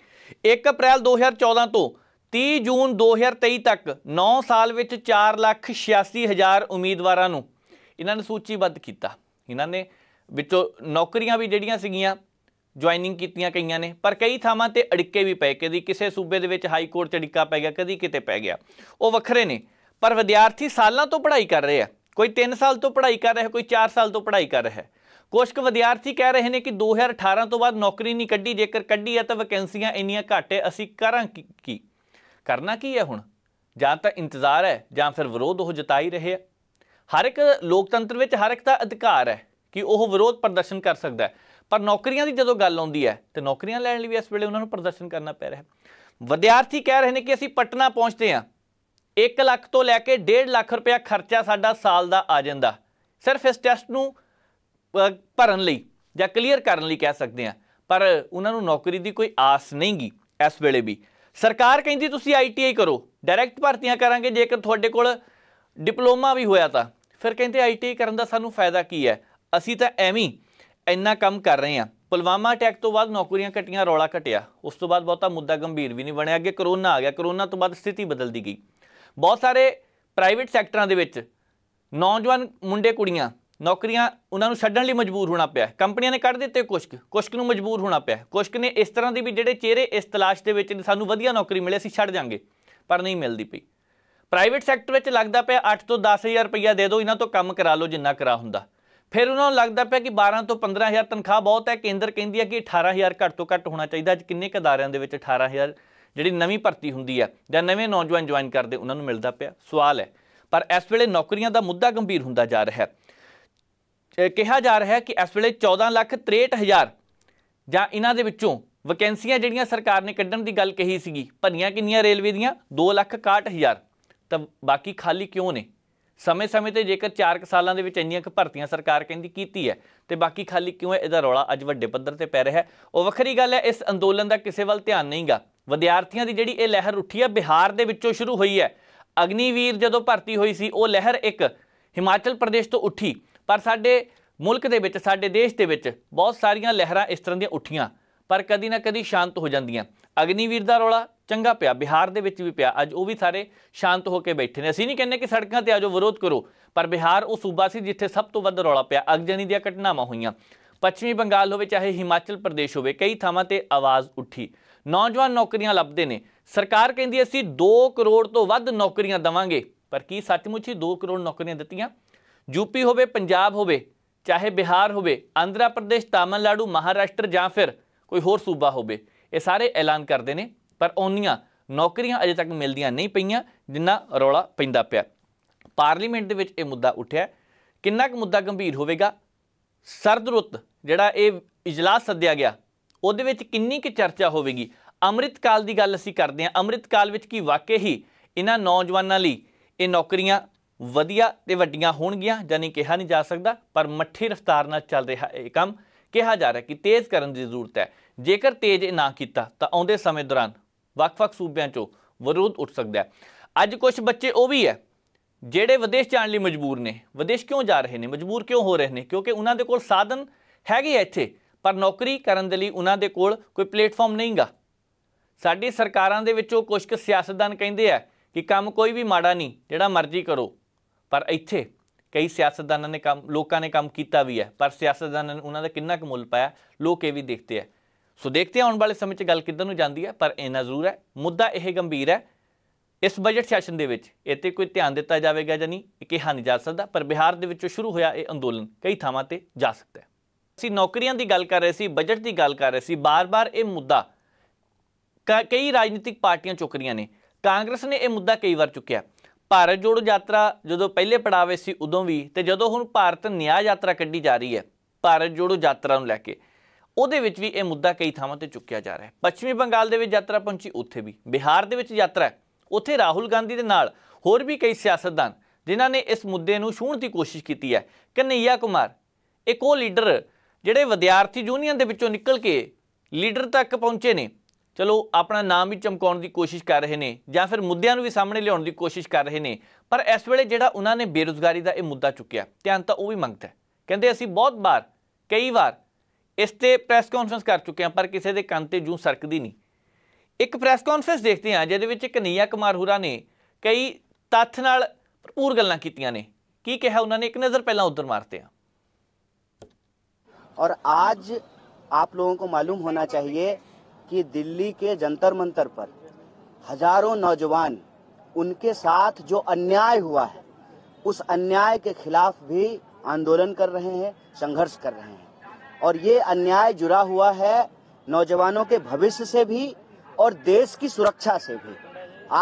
1 ਅਪ੍ਰੈਲ 2014 ਤੋਂ 30 ਜੂਨ 2023 ਤੱਕ 9 ਸਾਲ ਵਿੱਚ 486000 ਉਮੀਦਵਾਰਾਂ ਨੂੰ ਇਹਨਾਂ ਨੇ ਸੂਚੀਬੱਧ ਕੀਤਾ ਇਹਨਾਂ ਨੇ ਵਿੱਚੋਂ ਨੌਕਰੀਆਂ ਵੀ ਜਿਹੜੀਆਂ ਸੀਗੀਆਂ ਜੁਆਇਨਿੰਗ ਕੀਤੀਆਂ ਕਈਆਂ ਨੇ ਪਰ ਕਈ ਥਾਵਾਂ ਤੇ ਅੜਿੱਕੇ ਵੀ ਪਏ ਕਦੀ ਕਿਸੇ ਸੂਬੇ ਦੇ ਵਿੱਚ ਹਾਈ ਕੋਰਟ 'ਚ ਅੜਿੱਕਾ ਪੈ ਗਿਆ ਕਦੀ ਕਿਤੇ ਪੈ ਗਿਆ ਉਹ ਵੱਖਰੇ ਨੇ ਪਰ ਵਿਦਿਆਰਥੀ ਸਾਲਾਂ ਤੋਂ ਪੜ੍ਹਾਈ ਕਰ ਰਹੇ ਆ ਕੋਈ 3 ਸਾਲ ਤੋਂ ਪੜ੍ਹਾਈ ਕਰ ਰਿਹਾ ਕੋਈ 4 ਸਾਲ ਤੋਂ ਪੜ੍ਹਾਈ ਕਰ ਰਿਹਾ ਕੁਝ ਕੁ ਵਿਦਿਆਰਥੀ ਕਹਿ ਰਹੇ ਨੇ ਕਿ 2018 ਤੋਂ ਬਾਅਦ ਨੌਕਰੀ ਨਹੀਂ ਕੱਢੀ ਜੇਕਰ ਕੱਢੀ ਆ ਤਾਂ ਵੈਕੈਂਸੀਆਂ ਇੰਨੀਆਂ ਘੱਟ ਐ ਅਸੀਂ ਕਰਾਂ ਕੀ ਕਰਨਾ ਕੀ ਹੈ ਹੁਣ ਜਾਂ ਤਾਂ ਇੰਤਜ਼ਾਰ ਹੈ ਜਾਂ ਫਿਰ ਵਿਰੋਧ ਉਹ ਜਤਾਈ ਰਹੇ ਹਰ ਇੱਕ ਲੋਕਤੰਤਰ ਵਿੱਚ ਹਰ ਇੱਕ ਦਾ ਅਧਿਕਾਰ ਹੈ ਕਿ ਉਹ ਵਿਰੋਧ ਪ੍ਰਦਰਸ਼ਨ ਕਰ ਸਕਦਾ ਹੈ ਪਰ ਨੌਕਰੀਆਂ ਦੀ ਜਦੋਂ ਗੱਲ ਆਉਂਦੀ ਹੈ ਤੇ ਨੌਕਰੀਆਂ ਲੈਣ ਲਈ ਵੀ ਇਸ ਵੇਲੇ ਉਹਨਾਂ ਨੂੰ ਪ੍ਰਦਰਸ਼ਨ ਕਰਨਾ ਪੈ ਰਿਹਾ ਵਿਦਿਆਰਥੀ ਕਹਿ ਰਹੇ ਨੇ ਕਿ ਅਸੀਂ ਪਟਨਾ ਪਹੁੰਚਦੇ ਹਾਂ 1 ਲੱਖ ਤੋਂ ਲੈ ਕੇ 1.5 ਲੱਖ ਰੁਪਇਆ ਖਰਚਾ ਸਾਡਾ ਸਾਲ ਦਾ ਆ ਜਾਂਦਾ ਸਿਰਫ ਇਸ ਟੈਸਟ ਨੂੰ ਭਰਨ ਲਈ ਜਾਂ ਕਲੀਅਰ ਕਰਨ ਲਈ ਕਹਿ ਸਕਦੇ ਆ ਪਰ ਉਹਨਾਂ ਨੂੰ ਨੌਕਰੀ ਦੀ ਕੋਈ ਆਸ ਨਹੀਂਗੀ ਇਸ ਵੇਲੇ ਵੀ ਸਰਕਾਰ ਕਹਿੰਦੀ ਤੁਸੀਂ ਆਈਟੀਆਈ ਕਰੋ ਡਾਇਰੈਕਟ ਭਰਤੀਆਂ ਕਰਾਂਗੇ ਜੇਕਰ ਤੁਹਾਡੇ ਕੋਲ ਡਿਪਲੋਮਾ ਵੀ ਹੋਇਆ ਤਾਂ ਫਿਰ ਕਹਿੰਦੇ ਆਈਟੀਆਈ ਕਰਨ ਦਾ ਸਾਨੂੰ ਫਾਇਦਾ ਕੀ ਹੈ ਅਸੀਂ ਤਾਂ ਐਵੇਂ ਇੰਨਾ ਕੰਮ ਕਰ ਰਹੇ ਹਾਂ ਪੁਲਵਾਮਾ ਅਟੈਕ ਤੋਂ ਬਾਅਦ ਨੌਕਰੀਆਂ ਕਟੀਆਂ ਰੌਲਾ ਘਟਿਆ ਉਸ ਤੋਂ ਬਾਅਦ ਬਹੁਤਾ ਮੁੱਦਾ ਗੰਭੀਰ ਵੀ ਨਹੀਂ ਬਣਿਆ ਅੱਗੇ ਕਰੋਨਾ ਆ ਗਿਆ ਕਰੋਨਾ ਤੋਂ ਬਾਅਦ ਸਥਿਤੀ ਬਦਲਦੀ ਗਈ ਬਹੁਤ ਸਾਰੇ ਪ੍ਰਾਈਵੇਟ ਸੈਕਟਰਾਂ ਦੇ ਵਿੱਚ ਨੌਜਵਾਨ ਮੁੰਡੇ ਕੁੜੀਆਂ ਨੌਕਰੀਆਂ ਉਹਨਾਂ ਨੂੰ ਛੱਡਣ ਲਈ ਮਜਬੂਰ ਹੋਣਾ ਪਿਆ ਕੰਪਨੀਆਂ ਨੇ ਕੱਢ ਦਿੱਤੇ ਕੁਸ਼ਕ ਕੁਸ਼ਕ ਨੂੰ ਮਜਬੂਰ ਹੋਣਾ ਪਿਆ ਕੁਸ਼ਕ ਨੇ ਇਸ ਤਰ੍ਹਾਂ ਦੀ ਵੀ ਜਿਹੜੇ ਚਿਹਰੇ ਇਸ ਤਲਾਸ਼ ਦੇ ਵਿੱਚ ਸਾਨੂੰ ਵਧੀਆ ਨੌਕਰੀ ਮਿਲੇ ਅਸੀਂ ਛੱਡ ਜਾਾਂਗੇ ਪਰ ਨਹੀਂ ਮਿਲਦੀ ਪਈ ਪ੍ਰਾਈਵੇਟ ਸੈਕਟਰ ਵਿੱਚ ਲੱਗਦਾ ਪਿਆ 8 ਤੋਂ 10000 ਰੁਪਈਆ ਦੇ ਦਿਓ ਇਹਨਾਂ ਤੋਂ ਕੰਮ ਕਰਾ ਲਓ ਜਿੰਨਾ ਕਰਾ ਹੁੰਦਾ ਫਿਰ ਉਹਨਾਂ ਨੂੰ ਲੱਗਦਾ ਪਿਆ ਕਿ 12 ਤੋਂ 15000 ਤਨਖਾਹ ਬਹੁਤ ਹੈ ਕੇਂਦਰ ਕਹਿੰਦੀ ਹੈ ਕਿ 18000 ਘੱਟ ਤੋਂ ਘੱਟ ਹੋਣਾ ਚਾਹੀਦਾ ਅੱਜ ਕਿੰਨੇ ਕ ਦੇ ਵਿੱਚ 18000 ਜਿਹੜੀ ਨਵੀਂ ਭਰਤੀ ਹੁੰਦੀ ਹੈ ਜਾਂ ਨਵੇਂ ਨੌਜਵਾਨ ਜੁਆਇਨ ਕਰਦੇ ਉਹਨਾਂ ਨੂੰ ਮਿਲਦਾ ਪਿਆ ਸਵਾਲ ਹੈ ਪਰ ਇਸ ਵੇਲੇ ਨੌਕਰੀਆਂ ਦਾ ਮੁੱਦਾ ਗੰਭੀਰ ਹੁੰਦਾ ਜਾ ਰਿਹਾ ਹੈ ਕਿਹਾ ਜਾ ਰਿਹਾ ਹੈ ਕਿ ਇਸ ਵੇਲੇ 14,63,000 ਜਾਂ ਇਹਨਾਂ ਦੇ ਵਿੱਚੋਂ ਵੈਕੈਂਸੀਆਂ ਜਿਹੜੀਆਂ ਸਰਕਾਰ ਨੇ ਕੱਢਣ ਦੀ ਗੱਲ ਕਹੀ ਸੀਗੀ ਭਰੀਆਂ ਕਿੰਨੀਆਂ ਰੇਲਵੇ ਦੀਆਂ 2,61,000 ਤਾਂ ਬਾਕੀ ਖਾਲੀ ਕਿਉਂ ਨੇ ਸਮੇਂ-ਸਮੇਂ ਤੇ ਜੇਕਰ 4 ਸਾਲਾਂ ਦੇ ਵਿੱਚ ਇੰਨੀਆਂ ਕੁ ਭਰਤੀਆਂ ਸਰਕਾਰ ਕਹਿੰਦੀ ਕੀਤੀ ਹੈ ਤੇ ਬਾਕੀ ਖਾਲੀ ਕਿਉਂ ਹੈ ਇਹਦਾ ਰੌਲਾ ਅੱਜ ਵੱਡੇ ਪੱਧਰ ਤੇ ਪੈ ਰਿਹਾ ਹੈ ਉਹ ਵੱਖਰੀ ਗੱਲ ਹੈ ਇਸ ਅੰਦੋਲਨ ਦਾ ਕਿਸੇ ਵੱਲ ਧਿਆਨ ਨਹੀਂਗਾ ਵਿਦਿਆਰਥੀਆਂ ਦੀ ਜਿਹੜੀ ਇਹ ਲਹਿਰ ਉੱਠੀ ਹੈ ਬਿਹਾਰ ਦੇ ਵਿੱਚੋਂ ਸ਼ੁਰੂ ਹੋਈ ਹੈ ਅਗਨੀਵੀਰ ਜਦੋਂ ਭਰਤੀ ਹੋਈ ਸੀ ਉਹ ਲਹਿਰ ਇੱਕ ਹਿਮਾਚਲ ਪ੍ਰਦੇਸ਼ ਤੋਂ ਉੱਠੀ ਪਰ ਸਾਡੇ ਮੁਲਕ ਦੇ ਵਿੱਚ ਸਾਡੇ ਦੇਸ਼ ਦੇ ਵਿੱਚ ਬਹੁਤ ਸਾਰੀਆਂ ਲਹਿਰਾਂ ਇਸ ਤਰ੍ਹਾਂ ਦੀਆਂ ਉੱਠੀਆਂ ਪਰ ਕਦੀ ਨਾ ਕਦੀ ਸ਼ਾਂਤ ਹੋ ਜਾਂਦੀਆਂ ਅਗਨੀਵੀਰ ਦਾ ਰੌਲਾ ਚੰਗਾ ਪਿਆ ਬਿਹਾਰ ਦੇ ਵਿੱਚ ਵੀ ਪਿਆ ਅੱਜ ਉਹ ਵੀ ਸਾਰੇ ਸ਼ਾਂਤ ਹੋ ਕੇ ਬੈਠੇ ਨੇ ਅਸੀਂ ਨਹੀਂ ਕਹਿੰਦੇ ਕਿ ਸੜਕਾਂ ਤੇ ਆਜੋ ਵਿਰੋਧ ਕਰੋ ਪਰ ਬਿਹਾਰ ਉਹ ਸੂਬਾ ਸੀ ਜਿੱਥੇ ਸਭ ਤੋਂ ਵੱਧ ਰੌਲਾ ਪਿਆ ਅਗਜਨੀ ਦੀਆਂ ਘਟਨਾਵਾਂ ਹੋਈਆਂ ਪੱਛਮੀ ਬੰਗਾਲ ਹੋਵੇ ਚਾਹੇ ਹਿਮਾਚਲ ਪ੍ਰਦੇਸ਼ ਹੋਵੇ ਕਈ ਥਾਵਾਂ ਤੇ ਆਵਾਜ਼ ਉੱਠੀ ਨੌਜਵਾਨ ਨੌਕਰੀਆਂ ਲੱਭਦੇ ਨੇ ਸਰਕਾਰ ਕਹਿੰਦੀ ਅਸੀਂ 2 ਕਰੋੜ ਤੋਂ ਵੱਧ ਨੌਕਰੀਆਂ ਦਵਾਂਗੇ ਪਰ ਕੀ ਸੱਚਮੁੱਚ ਹੀ 2 ਕਰੋੜ ਨੌਕਰੀਆਂ ਦਿੱਤੀਆਂ ਯੂਪੀ ਹੋਵੇ ਪੰਜਾਬ ਹੋਵੇ ਚਾਹੇ ਬਿਹਾਰ ਹੋਵੇ ਆਂਧਰਾ ਪ੍ਰਦੇਸ਼ ਤਾਮਿਲਨਾਡੂ ਮਹਾਰਾਸ਼ਟਰ ਜਾਂ ਫਿਰ ਕੋਈ ਹੋਰ ਸੂਬਾ ਹੋਵੇ ਇਹ ਸਾਰੇ ਐਲਾਨ ਕਰਦੇ ਨੇ ਪਰ ਉਹਨੀਆਂ ਨੌਕਰੀਆਂ ਅਜੇ ਤੱਕ ਮਿਲਦੀਆਂ ਨਹੀਂ ਪਈਆਂ ਜਿੰਨਾ ਰੌਲਾ ਪੈਂਦਾ ਪਿਆ ਪਾਰਲੀਮੈਂਟ ਦੇ ਵਿੱਚ ਇਹ ਮੁੱਦਾ ਉੱਠਿਆ ਕਿੰਨਾ ਕੁ ਮੁੱਦਾ ਗੰਭੀਰ ਹੋਵੇਗਾ ਸਰਦ ਰੁੱਤ ਜਿਹੜਾ ਇਹ ਇਜਲਾਸ ਸੱਦਿਆ ਗਿਆ ਉਹਦੇ ਵਿੱਚ ਕਿੰਨੀ ਕੁ ਚਰਚਾ ਹੋਵੇਗੀ ਕਾਲ ਦੀ ਗੱਲ ਅਸੀਂ ਕਰਦੇ ਹਾਂ ਕਾਲ ਵਿੱਚ ਕੀ ਵਾਕਈ ਹੀ ਇਹਨਾਂ ਨੌਜਵਾਨਾਂ ਲਈ ਇਹ ਨੌਕਰੀਆਂ ਵਧੀਆ ਤੇ ਵੱਡੀਆਂ ਹੋਣਗੀਆਂ ਜਾਨੀ ਕਿਹਾ ਨਹੀਂ ਜਾ ਸਕਦਾ ਪਰ ਮੱਠੀ ਰਫ਼ਤਾਰ ਨਾਲ ਚੱਲ ਰਿਹਾ ਇਹ ਕੰਮ ਕਿਹਾ ਜਾ ਰਿਹਾ ਕਿ ਤੇਜ਼ ਕਰਨ ਦੀ ਜ਼ਰੂਰਤ ਹੈ ਜੇਕਰ ਤੇਜ਼ ਨਾ ਕੀਤਾ ਤਾਂ ਆਉਂਦੇ ਸਮੇਂ ਦੌਰਾਨ ਵੱਖ-ਵੱਖ ਸੂਬਿਆਂ 'ਚੋਂ ਵਿਰੋਧ ਉੱਠ ਸਕਦਾ ਹੈ ਅੱਜ ਕੁਝ ਬੱਚੇ ਉਹ ਵੀ ਹੈ ਜਿਹੜੇ ਵਿਦੇਸ਼ ਜਾਣ ਲਈ ਮਜਬੂਰ ਨੇ ਵਿਦੇਸ਼ ਕਿਉਂ ਜਾ ਰਹੇ ਨੇ ਮਜਬੂਰ ਕਿਉਂ ਹੋ ਰਹੇ ਨੇ ਕਿਉਂਕਿ ਉਹਨਾਂ ਦੇ ਕੋਲ ਸਾਧਨ ਹੈਗੇ ਇੱਥੇ ਪਰ ਨੌਕਰੀ ਕਰਨ ਦੇ ਲਈ ਉਹਨਾਂ ਦੇ ਕੋਲ ਕੋਈ ਪਲੇਟਫਾਰਮ ਨਹੀਂਗਾ ਸਾਡੀ ਸਰਕਾਰਾਂ ਦੇ ਵਿੱਚੋਂ ਕੁਝ ਕੁ ਸਿਆਸਤਦਾਨ ਕਹਿੰਦੇ ਆ ਕਿ ਕੰਮ ਕੋਈ ਵੀ ਮਾੜਾ ਨਹੀਂ ਜਿਹੜਾ ਮਰਜ਼ੀ ਕਰੋ ਪਰ ਇੱਥੇ ਕਈ ਸਿਆਸਤਦਾਨਾਂ ਨੇ ਕੰਮ ਲੋਕਾਂ ਨੇ ਕੰਮ ਕੀਤਾ ਵੀ ਹੈ ਪਰ ਸਿਆਸਤਦਾਨਾਂ ਨੇ ਉਹਨਾਂ ਦਾ ਕਿੰਨਾ ਕੁ ਮੁੱਲ ਪਾਇਆ ਲੋਕ ਇਹ ਵੀ ਦੇਖਦੇ ਆ ਸੋ ਦੇਖਦੇ ਆਉਣ ਵਾਲੇ ਸਮੇਂ 'ਚ ਗੱਲ ਕਿੱਧਰ ਨੂੰ ਜਾਂਦੀ ਹੈ ਪਰ ਇਹਨਾਂ ਜ਼ਰੂਰ ਹੈ ਮੁੱਦਾ ਇਹ ਗੰਭੀਰ ਹੈ ਇਸ ਬਜਟ ਸੈਸ਼ਨ ਦੇ ਵਿੱਚ ਇੱਥੇ ਕੋਈ ਧਿਆਨ ਦਿੱਤਾ ਜਾਵੇਗਾ ਜਾਂ ਨਹੀਂ ਇਹ ਕਿਹਾ ਨਹੀਂ ਜਾ ਸਕਦਾ ਪਰ ਬਿਹਾਰ ਦੇ ਵਿੱਚੋਂ ਸ਼ੁਰੂ ਹੋਇਆ ਇਹ ਅੰਦੋਲਨ ਕਈ ਥਾਵਾਂ ਤੇ ਜਾ ਸਕਦਾ ਹੈ ਅਸੀਂ ਨੌਕਰੀਆਂ ਦੀ ਗੱਲ ਕਰ ਰਹੇ ਸੀ ਬਜਟ ਦੀ ਗੱਲ ਕਰ ਰਹੇ ਸੀ ਬਾਰ-ਬਾਰ ਇਹ ਮੁੱਦਾ ਕਈ ਰਾਜਨੀਤਿਕ ਪਾਰਟੀਆਂ ਚੁੱਕ ਰਹੀਆਂ ਨੇ ਕਾਂਗਰਸ ਨੇ ਇਹ ਮੁੱਦਾ ਕਈ ਵਾਰ ਚੁੱਕਿਆ ਭਾਰਤ ਜੋੜੋ ਯਾਤਰਾ ਜਦੋਂ ਪਹਿਲੇ ਪੜਾਵੇ ਸੀ ਉਦੋਂ ਵੀ ਤੇ ਜਦੋਂ ਹੁਣ ਭਾਰਤ ਨਿਆ ਯਾਤਰਾ ਕੱਢੀ ਜਾ ਰਹੀ ਹੈ ਭਾਰਤ ਜੋੜੋ ਯਾਤਰਾ ਨੂੰ ਲੈ ਕੇ ਉਹਦੇ ਵਿੱਚ ਵੀ ਇਹ ਮੁੱਦਾ ਕਈ ਥਾਵਾਂ ਤੇ ਚੁੱਕਿਆ ਜਾ ਰਿਹਾ ਹੈ ਪੱਛਮੀ ਬੰਗਾਲ ਦੇ ਵਿੱਚ ਯਾਤਰਾ ਪਹੁੰਚੀ ਉੱਥੇ ਵੀ ਬਿਹਾਰ ਦੇ ਵਿੱਚ ਯਾਤਰਾ ਉੱਥੇ ਰਾਹੁਲ ਗਾਂਧੀ ਦੇ ਨਾਲ ਹੋਰ ਵੀ ਕਈ ਸਿਆਸਤਦਾਨ ਜਿਨ੍ਹਾਂ ਨੇ ਇਸ ਮੁੱਦੇ ਨੂੰ ਛੂਣ ਦੀ ਕੋਸ਼ਿਸ਼ ਕੀਤੀ ਹੈ ਕਨਈਆ ਕੁਮਾਰ ਇੱਕ ਉਹ ਲੀਡਰ ਜਿਹੜੇ ਵਿਦਿਆਰਥੀ ਯੂਨੀਅਨ ਦੇ ਵਿੱਚੋਂ ਨਿਕਲ ਕੇ ਲੀਡਰ ਤੱਕ ਪਹੁੰਚੇ ਨੇ ਚਲੋ ਆਪਣਾ ਨਾਮ ਵੀ ਚਮਕਾਉਣ ਦੀ ਕੋਸ਼ਿਸ਼ ਕਰ ਰਹੇ ਨੇ ਜਾਂ ਫਿਰ ਮੁੱਦਿਆਂ ਨੂੰ ਵੀ ਸਾਹਮਣੇ ਲਿਆਉਣ ਦੀ ਕੋਸ਼ਿਸ਼ ਕਰ ਰਹੇ ਨੇ ਪਰ ਇਸ ਵੇਲੇ ਜਿਹੜਾ ਉਹਨਾਂ ਨੇ ਬੇਰੋਜ਼ਗਾਰੀ ਦਾ ਇਹ ਮੁੱਦਾ ਚੁੱਕਿਆ ਧਿਆਨ ਤਾਂ ਉਹ ਵੀ ਮੰਗਦਾ ਕਹਿੰਦੇ ਅਸੀਂ ਬਹੁਤ ਵਾਰ ਕਈ ਵਾਰ ਇਸ ਤੇ ਪ੍ਰੈਸ ਕਾਨਫਰੰਸ ਕਰ ਚੁੱਕੇ ਹਾਂ ਪਰ ਕਿਸੇ ਦੇ ਕੰਨ ਤੇ ਜੂ ਸਰਕਦੀ ਨਹੀਂ ਇੱਕ ਪ੍ਰੈਸ ਕਾਨਫਰੰਸ ਦੇਖਦੇ ਹਾਂ ਜਿਹਦੇ ਵਿੱਚ ਕਨੀਆ ਕੁਮਾਰ ਹੁਰਾ ਨੇ ਕਈ ਤੱਥ ਨਾਲ ਭਰਪੂਰ ਗੱਲਾਂ ਕੀਤੀਆਂ ਨੇ ਕੀ ਕਿਹਾ ਉਹਨਾਂ ਨੇ ਇੱਕ ਨਜ਼ਰ ਪਹਿਲਾਂ ਉਧਰ ਮਾਰਤੇ ਆ ਔਰ ਅੱਜ ਆਪ लोगों ਨੂੰ ਮਾਲੂਮ ਹੋਣਾ ਚਾਹੀਏ कि दिल्ली के जंतर मंतर पर हजारों नौजवान उनके साथ जो अन्याय हुआ है उस अन्याय के खिलाफ भी आंदोलन कर रहे हैं संघर्ष कर रहे हैं और ये अन्याय जुड़ा हुआ है नौजवानों के भविष्य से भी और देश की सुरक्षा से भी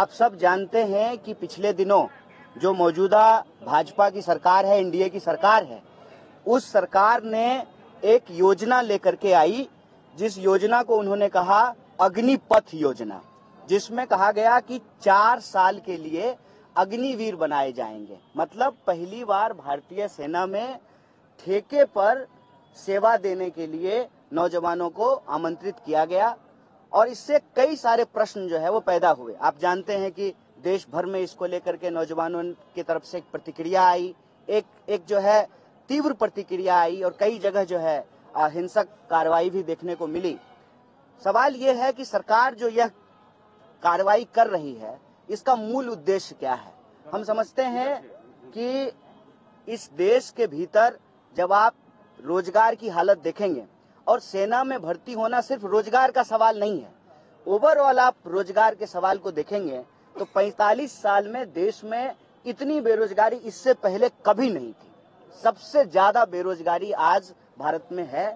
आप सब जानते हैं कि पिछले दिनों जो मौजूदा भाजपा की सरकार है एनडीए की सरकार है उस सरकार ने एक योजना लेकर के आई जिस योजना को उन्होंने कहा अग्निपथ योजना जिसमें कहा गया कि चार साल के लिए अग्निवीर बनाए जाएंगे मतलब पहली बार भारतीय सेना में ठेके पर सेवा देने के लिए नौजवानों को आमंत्रित किया गया और इससे कई सारे प्रश्न जो है वो पैदा हुए आप जानते हैं कि देश भर में इसको लेकर के नौजवानों की तरफ से एक प्रतिक्रिया आई एक एक जो है तीव्र प्रतिक्रिया आई और कई जगह जो है अहिंसक कार्रवाई भी देखने को मिली सवाल ये है कि सरकार जो यह कार्रवाई कर रही है इसका मूल उद्देश्य क्या है हम समझते हैं कि इस देश के भीतर जब आप रोजगार की हालत देखेंगे और सेना में भर्ती होना सिर्फ रोजगार का सवाल नहीं है ओवरऑल आप रोजगार के सवाल को देखेंगे तो 45 साल में देश में इतनी बेरोजगारी इससे पहले कभी नहीं थी सबसे ज्यादा बेरोजगारी आज भारत में है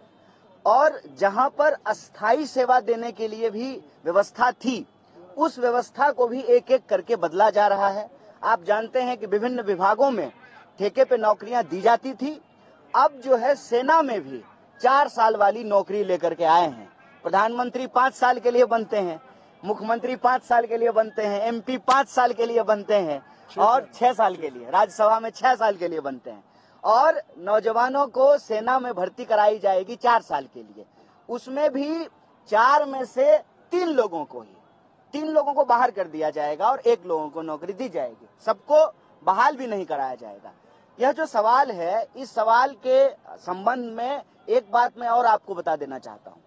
और जहां पर अस्थाई सेवा देने के लिए भी व्यवस्था थी उस व्यवस्था को भी एक एक करके बदला जा रहा है आप जानते हैं कि विभिन्न विभागों में ठेके पे नौकरियां दी जाती थी अब जो है सेना में भी चार साल वाली नौकरी लेकर के आए हैं प्रधानमंत्री पांच साल के लिए बनते हैं मुख्यमंत्री पांच साल के लिए बनते हैं एमपी पांच साल के लिए बनते हैं और छह साल के लिए राज्यसभा में छह साल के लिए बनते हैं और नौजवानों को सेना में भर्ती कराई जाएगी चार साल के लिए उसमें भी चार में से तीन लोगों को ही तीन लोगों को बाहर कर दिया जाएगा और एक लोगों को नौकरी दी जाएगी सबको बहाल भी नहीं कराया जाएगा यह जो सवाल है इस सवाल के संबंध में एक बात मैं और आपको बता देना चाहता हूँ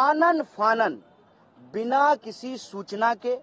आनन फानन बिना किसी सूचना के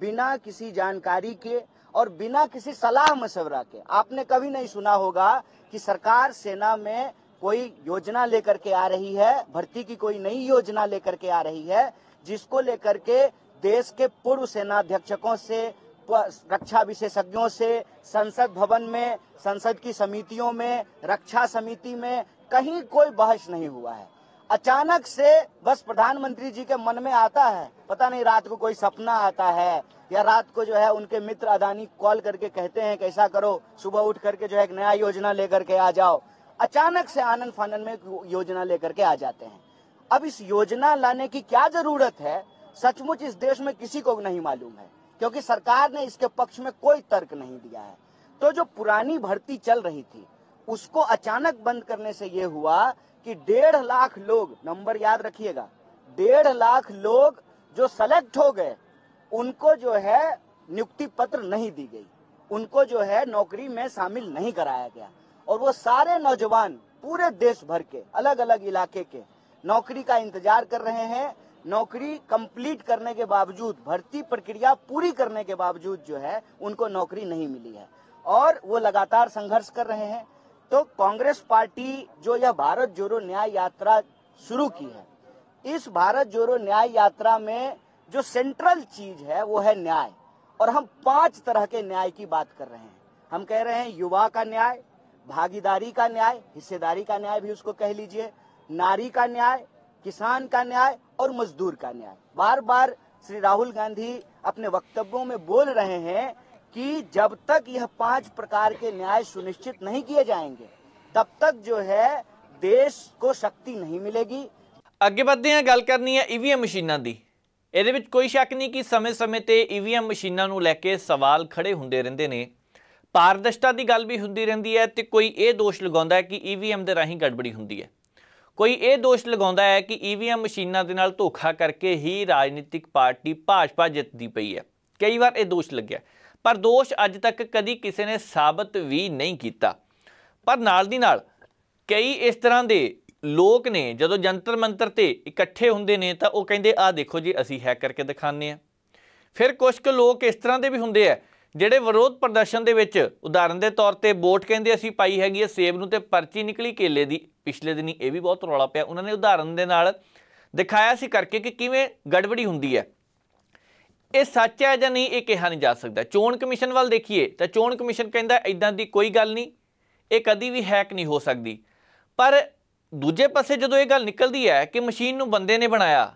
बिना किसी जानकारी के और बिना किसी सलाह मशवरा के आपने कभी नहीं सुना होगा कि सरकार सेना में कोई योजना लेकर के आ रही है भर्ती की कोई नई योजना लेकर के आ रही है जिसको लेकर के देश के पूर्व सेना अध्यक्षकों से रक्षा विशेषज्ञों से संसद भवन में संसद की समितियों में रक्षा समिति में कहीं कोई बहस नहीं हुआ है अचानक से बस प्रधानमंत्री जी के मन में आता है पता नहीं रात को कोई सपना आता है या रात को जो है उनके मित्र अदानी कॉल करके कहते हैं कैसा करो सुबह उठ करके जो है एक नया योजना लेकर के आ जाओ अचानक से आनंद फानन में योजना लेकर के आ जाते हैं अब इस योजना लाने की क्या जरूरत है सचमुच इस देश में किसी को नहीं मालूम है क्योंकि सरकार ने इसके पक्ष में कोई तर्क नहीं दिया है तो जो पुरानी भर्ती चल रही थी उसको अचानक बंद करने से ये हुआ कि डेढ़ लाख लोग नंबर याद रखिएगा डेढ़ लाख लोग जो सेलेक्ट हो गए उनको जो है नियुक्ति पत्र नहीं दी गई उनको जो है नौकरी में शामिल नहीं कराया गया और वो सारे नौजवान पूरे देश भर के अलग अलग इलाके के नौकरी का इंतजार कर रहे हैं नौकरी कंप्लीट करने के बावजूद भर्ती प्रक्रिया पूरी करने के बावजूद जो है उनको नौकरी नहीं मिली है और वो लगातार संघर्ष कर रहे हैं तो कांग्रेस पार्टी जो यह भारत जोड़ो न्याय यात्रा शुरू की है इस भारत जोड़ो न्याय यात्रा में जो सेंट्रल चीज है वो है न्याय और हम पांच तरह के न्याय की बात कर रहे हैं हम कह रहे हैं युवा का न्याय भागीदारी का न्याय हिस्सेदारी का न्याय भी उसको कह लीजिए नारी का न्याय किसान का न्याय और मजदूर का न्याय बार बार श्री राहुल गांधी अपने वक्तव्यों में बोल रहे हैं कि जब तक यह पांच प्रकार के न्याय सुनिश्चित नहीं किए जाएंगे तब तक जो है ਦੇਸ਼ ਕੋ ਸ਼ਕਤੀ ਨਹੀਂ ਮਿਲੇਗੀ ਅੱਗੇ ਵਧਦੇ ਹਾਂ ਗੱਲ ਕਰਨੀ ਹੈ ਈਵੀਐਮ ਮਸ਼ੀਨਾਂ ਦੀ ਇਹਦੇ ਵਿੱਚ ਕੋਈ ਸ਼ੱਕ ਨਹੀਂ ਕਿ ਸਮੇਂ-ਸਮੇਂ ਤੇ ਈਵੀਐਮ ਮਸ਼ੀਨਾਂ ਨੂੰ ਲੈ ਕੇ ਸਵਾਲ ਖੜੇ ਹੁੰਦੇ ਰਹਿੰਦੇ ਨੇ ਪਾਰਦਰਸ਼ਤਾ ਦੀ ਗੱਲ ਵੀ ਹੁੰਦੀ ਰਹਿੰਦੀ ਹੈ ਤੇ ਕੋਈ ਇਹ ਦੋਸ਼ ਲਗਾਉਂਦਾ ਹੈ ਕਿ ਈਵੀਐਮ ਦੇ ਰਾਹੀਂ ਗੜਬੜੀ ਹੁੰਦੀ ਹੈ ਕੋਈ ਇਹ ਦੋਸ਼ ਲਗਾਉਂਦਾ ਹੈ ਕਿ ਈਵੀਐਮ ਮਸ਼ੀਨਾਂ ਦੇ ਨਾਲ ਧੋਖਾ ਕਰਕੇ ਹੀ ਰਾਜਨੀਤਿਕ ਪਾਰਟੀ ਭਾਜਪਾ ਜਿੱਤਦੀ ਪਈ ਹੈ ਕਈ ਵਾਰ ਇਹ ਦੋਸ਼ ਲੱਗਿਆ ਪਰ ਦੋਸ਼ ਅੱਜ ਤੱਕ ਕਦੀ ਕਿਸੇ ਨੇ ਸਾਬਤ ਵੀ ਨਹੀਂ ਕੀਤਾ ਪਰ ਨਾਲ ਦੀ ਨਾਲ ਕਈ ਇਸ ਤਰ੍ਹਾਂ ਦੇ ਲੋਕ ਨੇ ਜਦੋਂ ਜੰਤਰ ਮੰਤਰ ਤੇ ਇਕੱਠੇ ਹੁੰਦੇ ਨੇ ਤਾਂ ਉਹ ਕਹਿੰਦੇ ਆ ਦੇਖੋ ਜੀ ਅਸੀਂ ਹੈਕ ਕਰਕੇ ਦਿਖਾਣੇ ਆ ਫਿਰ ਕੁਝ ਕੁ ਲੋਕ ਇਸ ਤਰ੍ਹਾਂ ਦੇ ਵੀ ਹੁੰਦੇ ਆ ਜਿਹੜੇ ਵਿਰੋਧ ਪ੍ਰਦਰਸ਼ਨ ਦੇ ਵਿੱਚ ਉਦਾਹਰਨ ਦੇ ਤੌਰ ਤੇ ਵੋਟ ਕਹਿੰਦੇ ਅਸੀਂ ਪਾਈ ਹੈਗੀ ਹੈ ਸੇਬ ਨੂੰ ਤੇ ਪਰਚੀ ਨਿਕਲੀ ਕੇਲੇ ਦੀ ਪਿਛਲੇ ਦਿਨੀ ਇਹ ਵੀ ਬਹੁਤ ਰੌਲਾ ਪਿਆ ਉਹਨਾਂ ਨੇ ਉਦਾਹਰਨ ਦੇ ਨਾਲ ਦਿਖਾਇਆ ਸੀ ਕਰਕੇ ਕਿ ਕਿਵੇਂ ਗੜਬੜੀ ਹੁੰਦੀ ਹੈ ਇਹ ਸੱਚ ਹੈ ਜਾਂ ਨਹੀਂ ਇਹ ਕਿਹਾ ਨਹੀਂ ਜਾ ਸਕਦਾ ਚੋਣ ਕਮਿਸ਼ਨ ਵੱਲ ਦੇਖੀਏ ਤਾਂ ਚੋਣ ਕਮਿਸ਼ਨ ਕਹਿੰਦਾ ਇਦਾਂ ਦੀ ਕੋਈ ਗੱਲ ਨਹੀਂ ਇਹ ਕਦੀ ਵੀ ਹੈਕ ਨਹੀਂ ਹੋ ਸਕਦੀ ਪਰ ਦੂਜੇ ਪਾਸੇ ਜਦੋਂ ਇਹ ਗੱਲ ਨਿਕਲਦੀ ਹੈ ਕਿ ਮਸ਼ੀਨ ਨੂੰ ਬੰਦੇ ਨੇ ਬਣਾਇਆ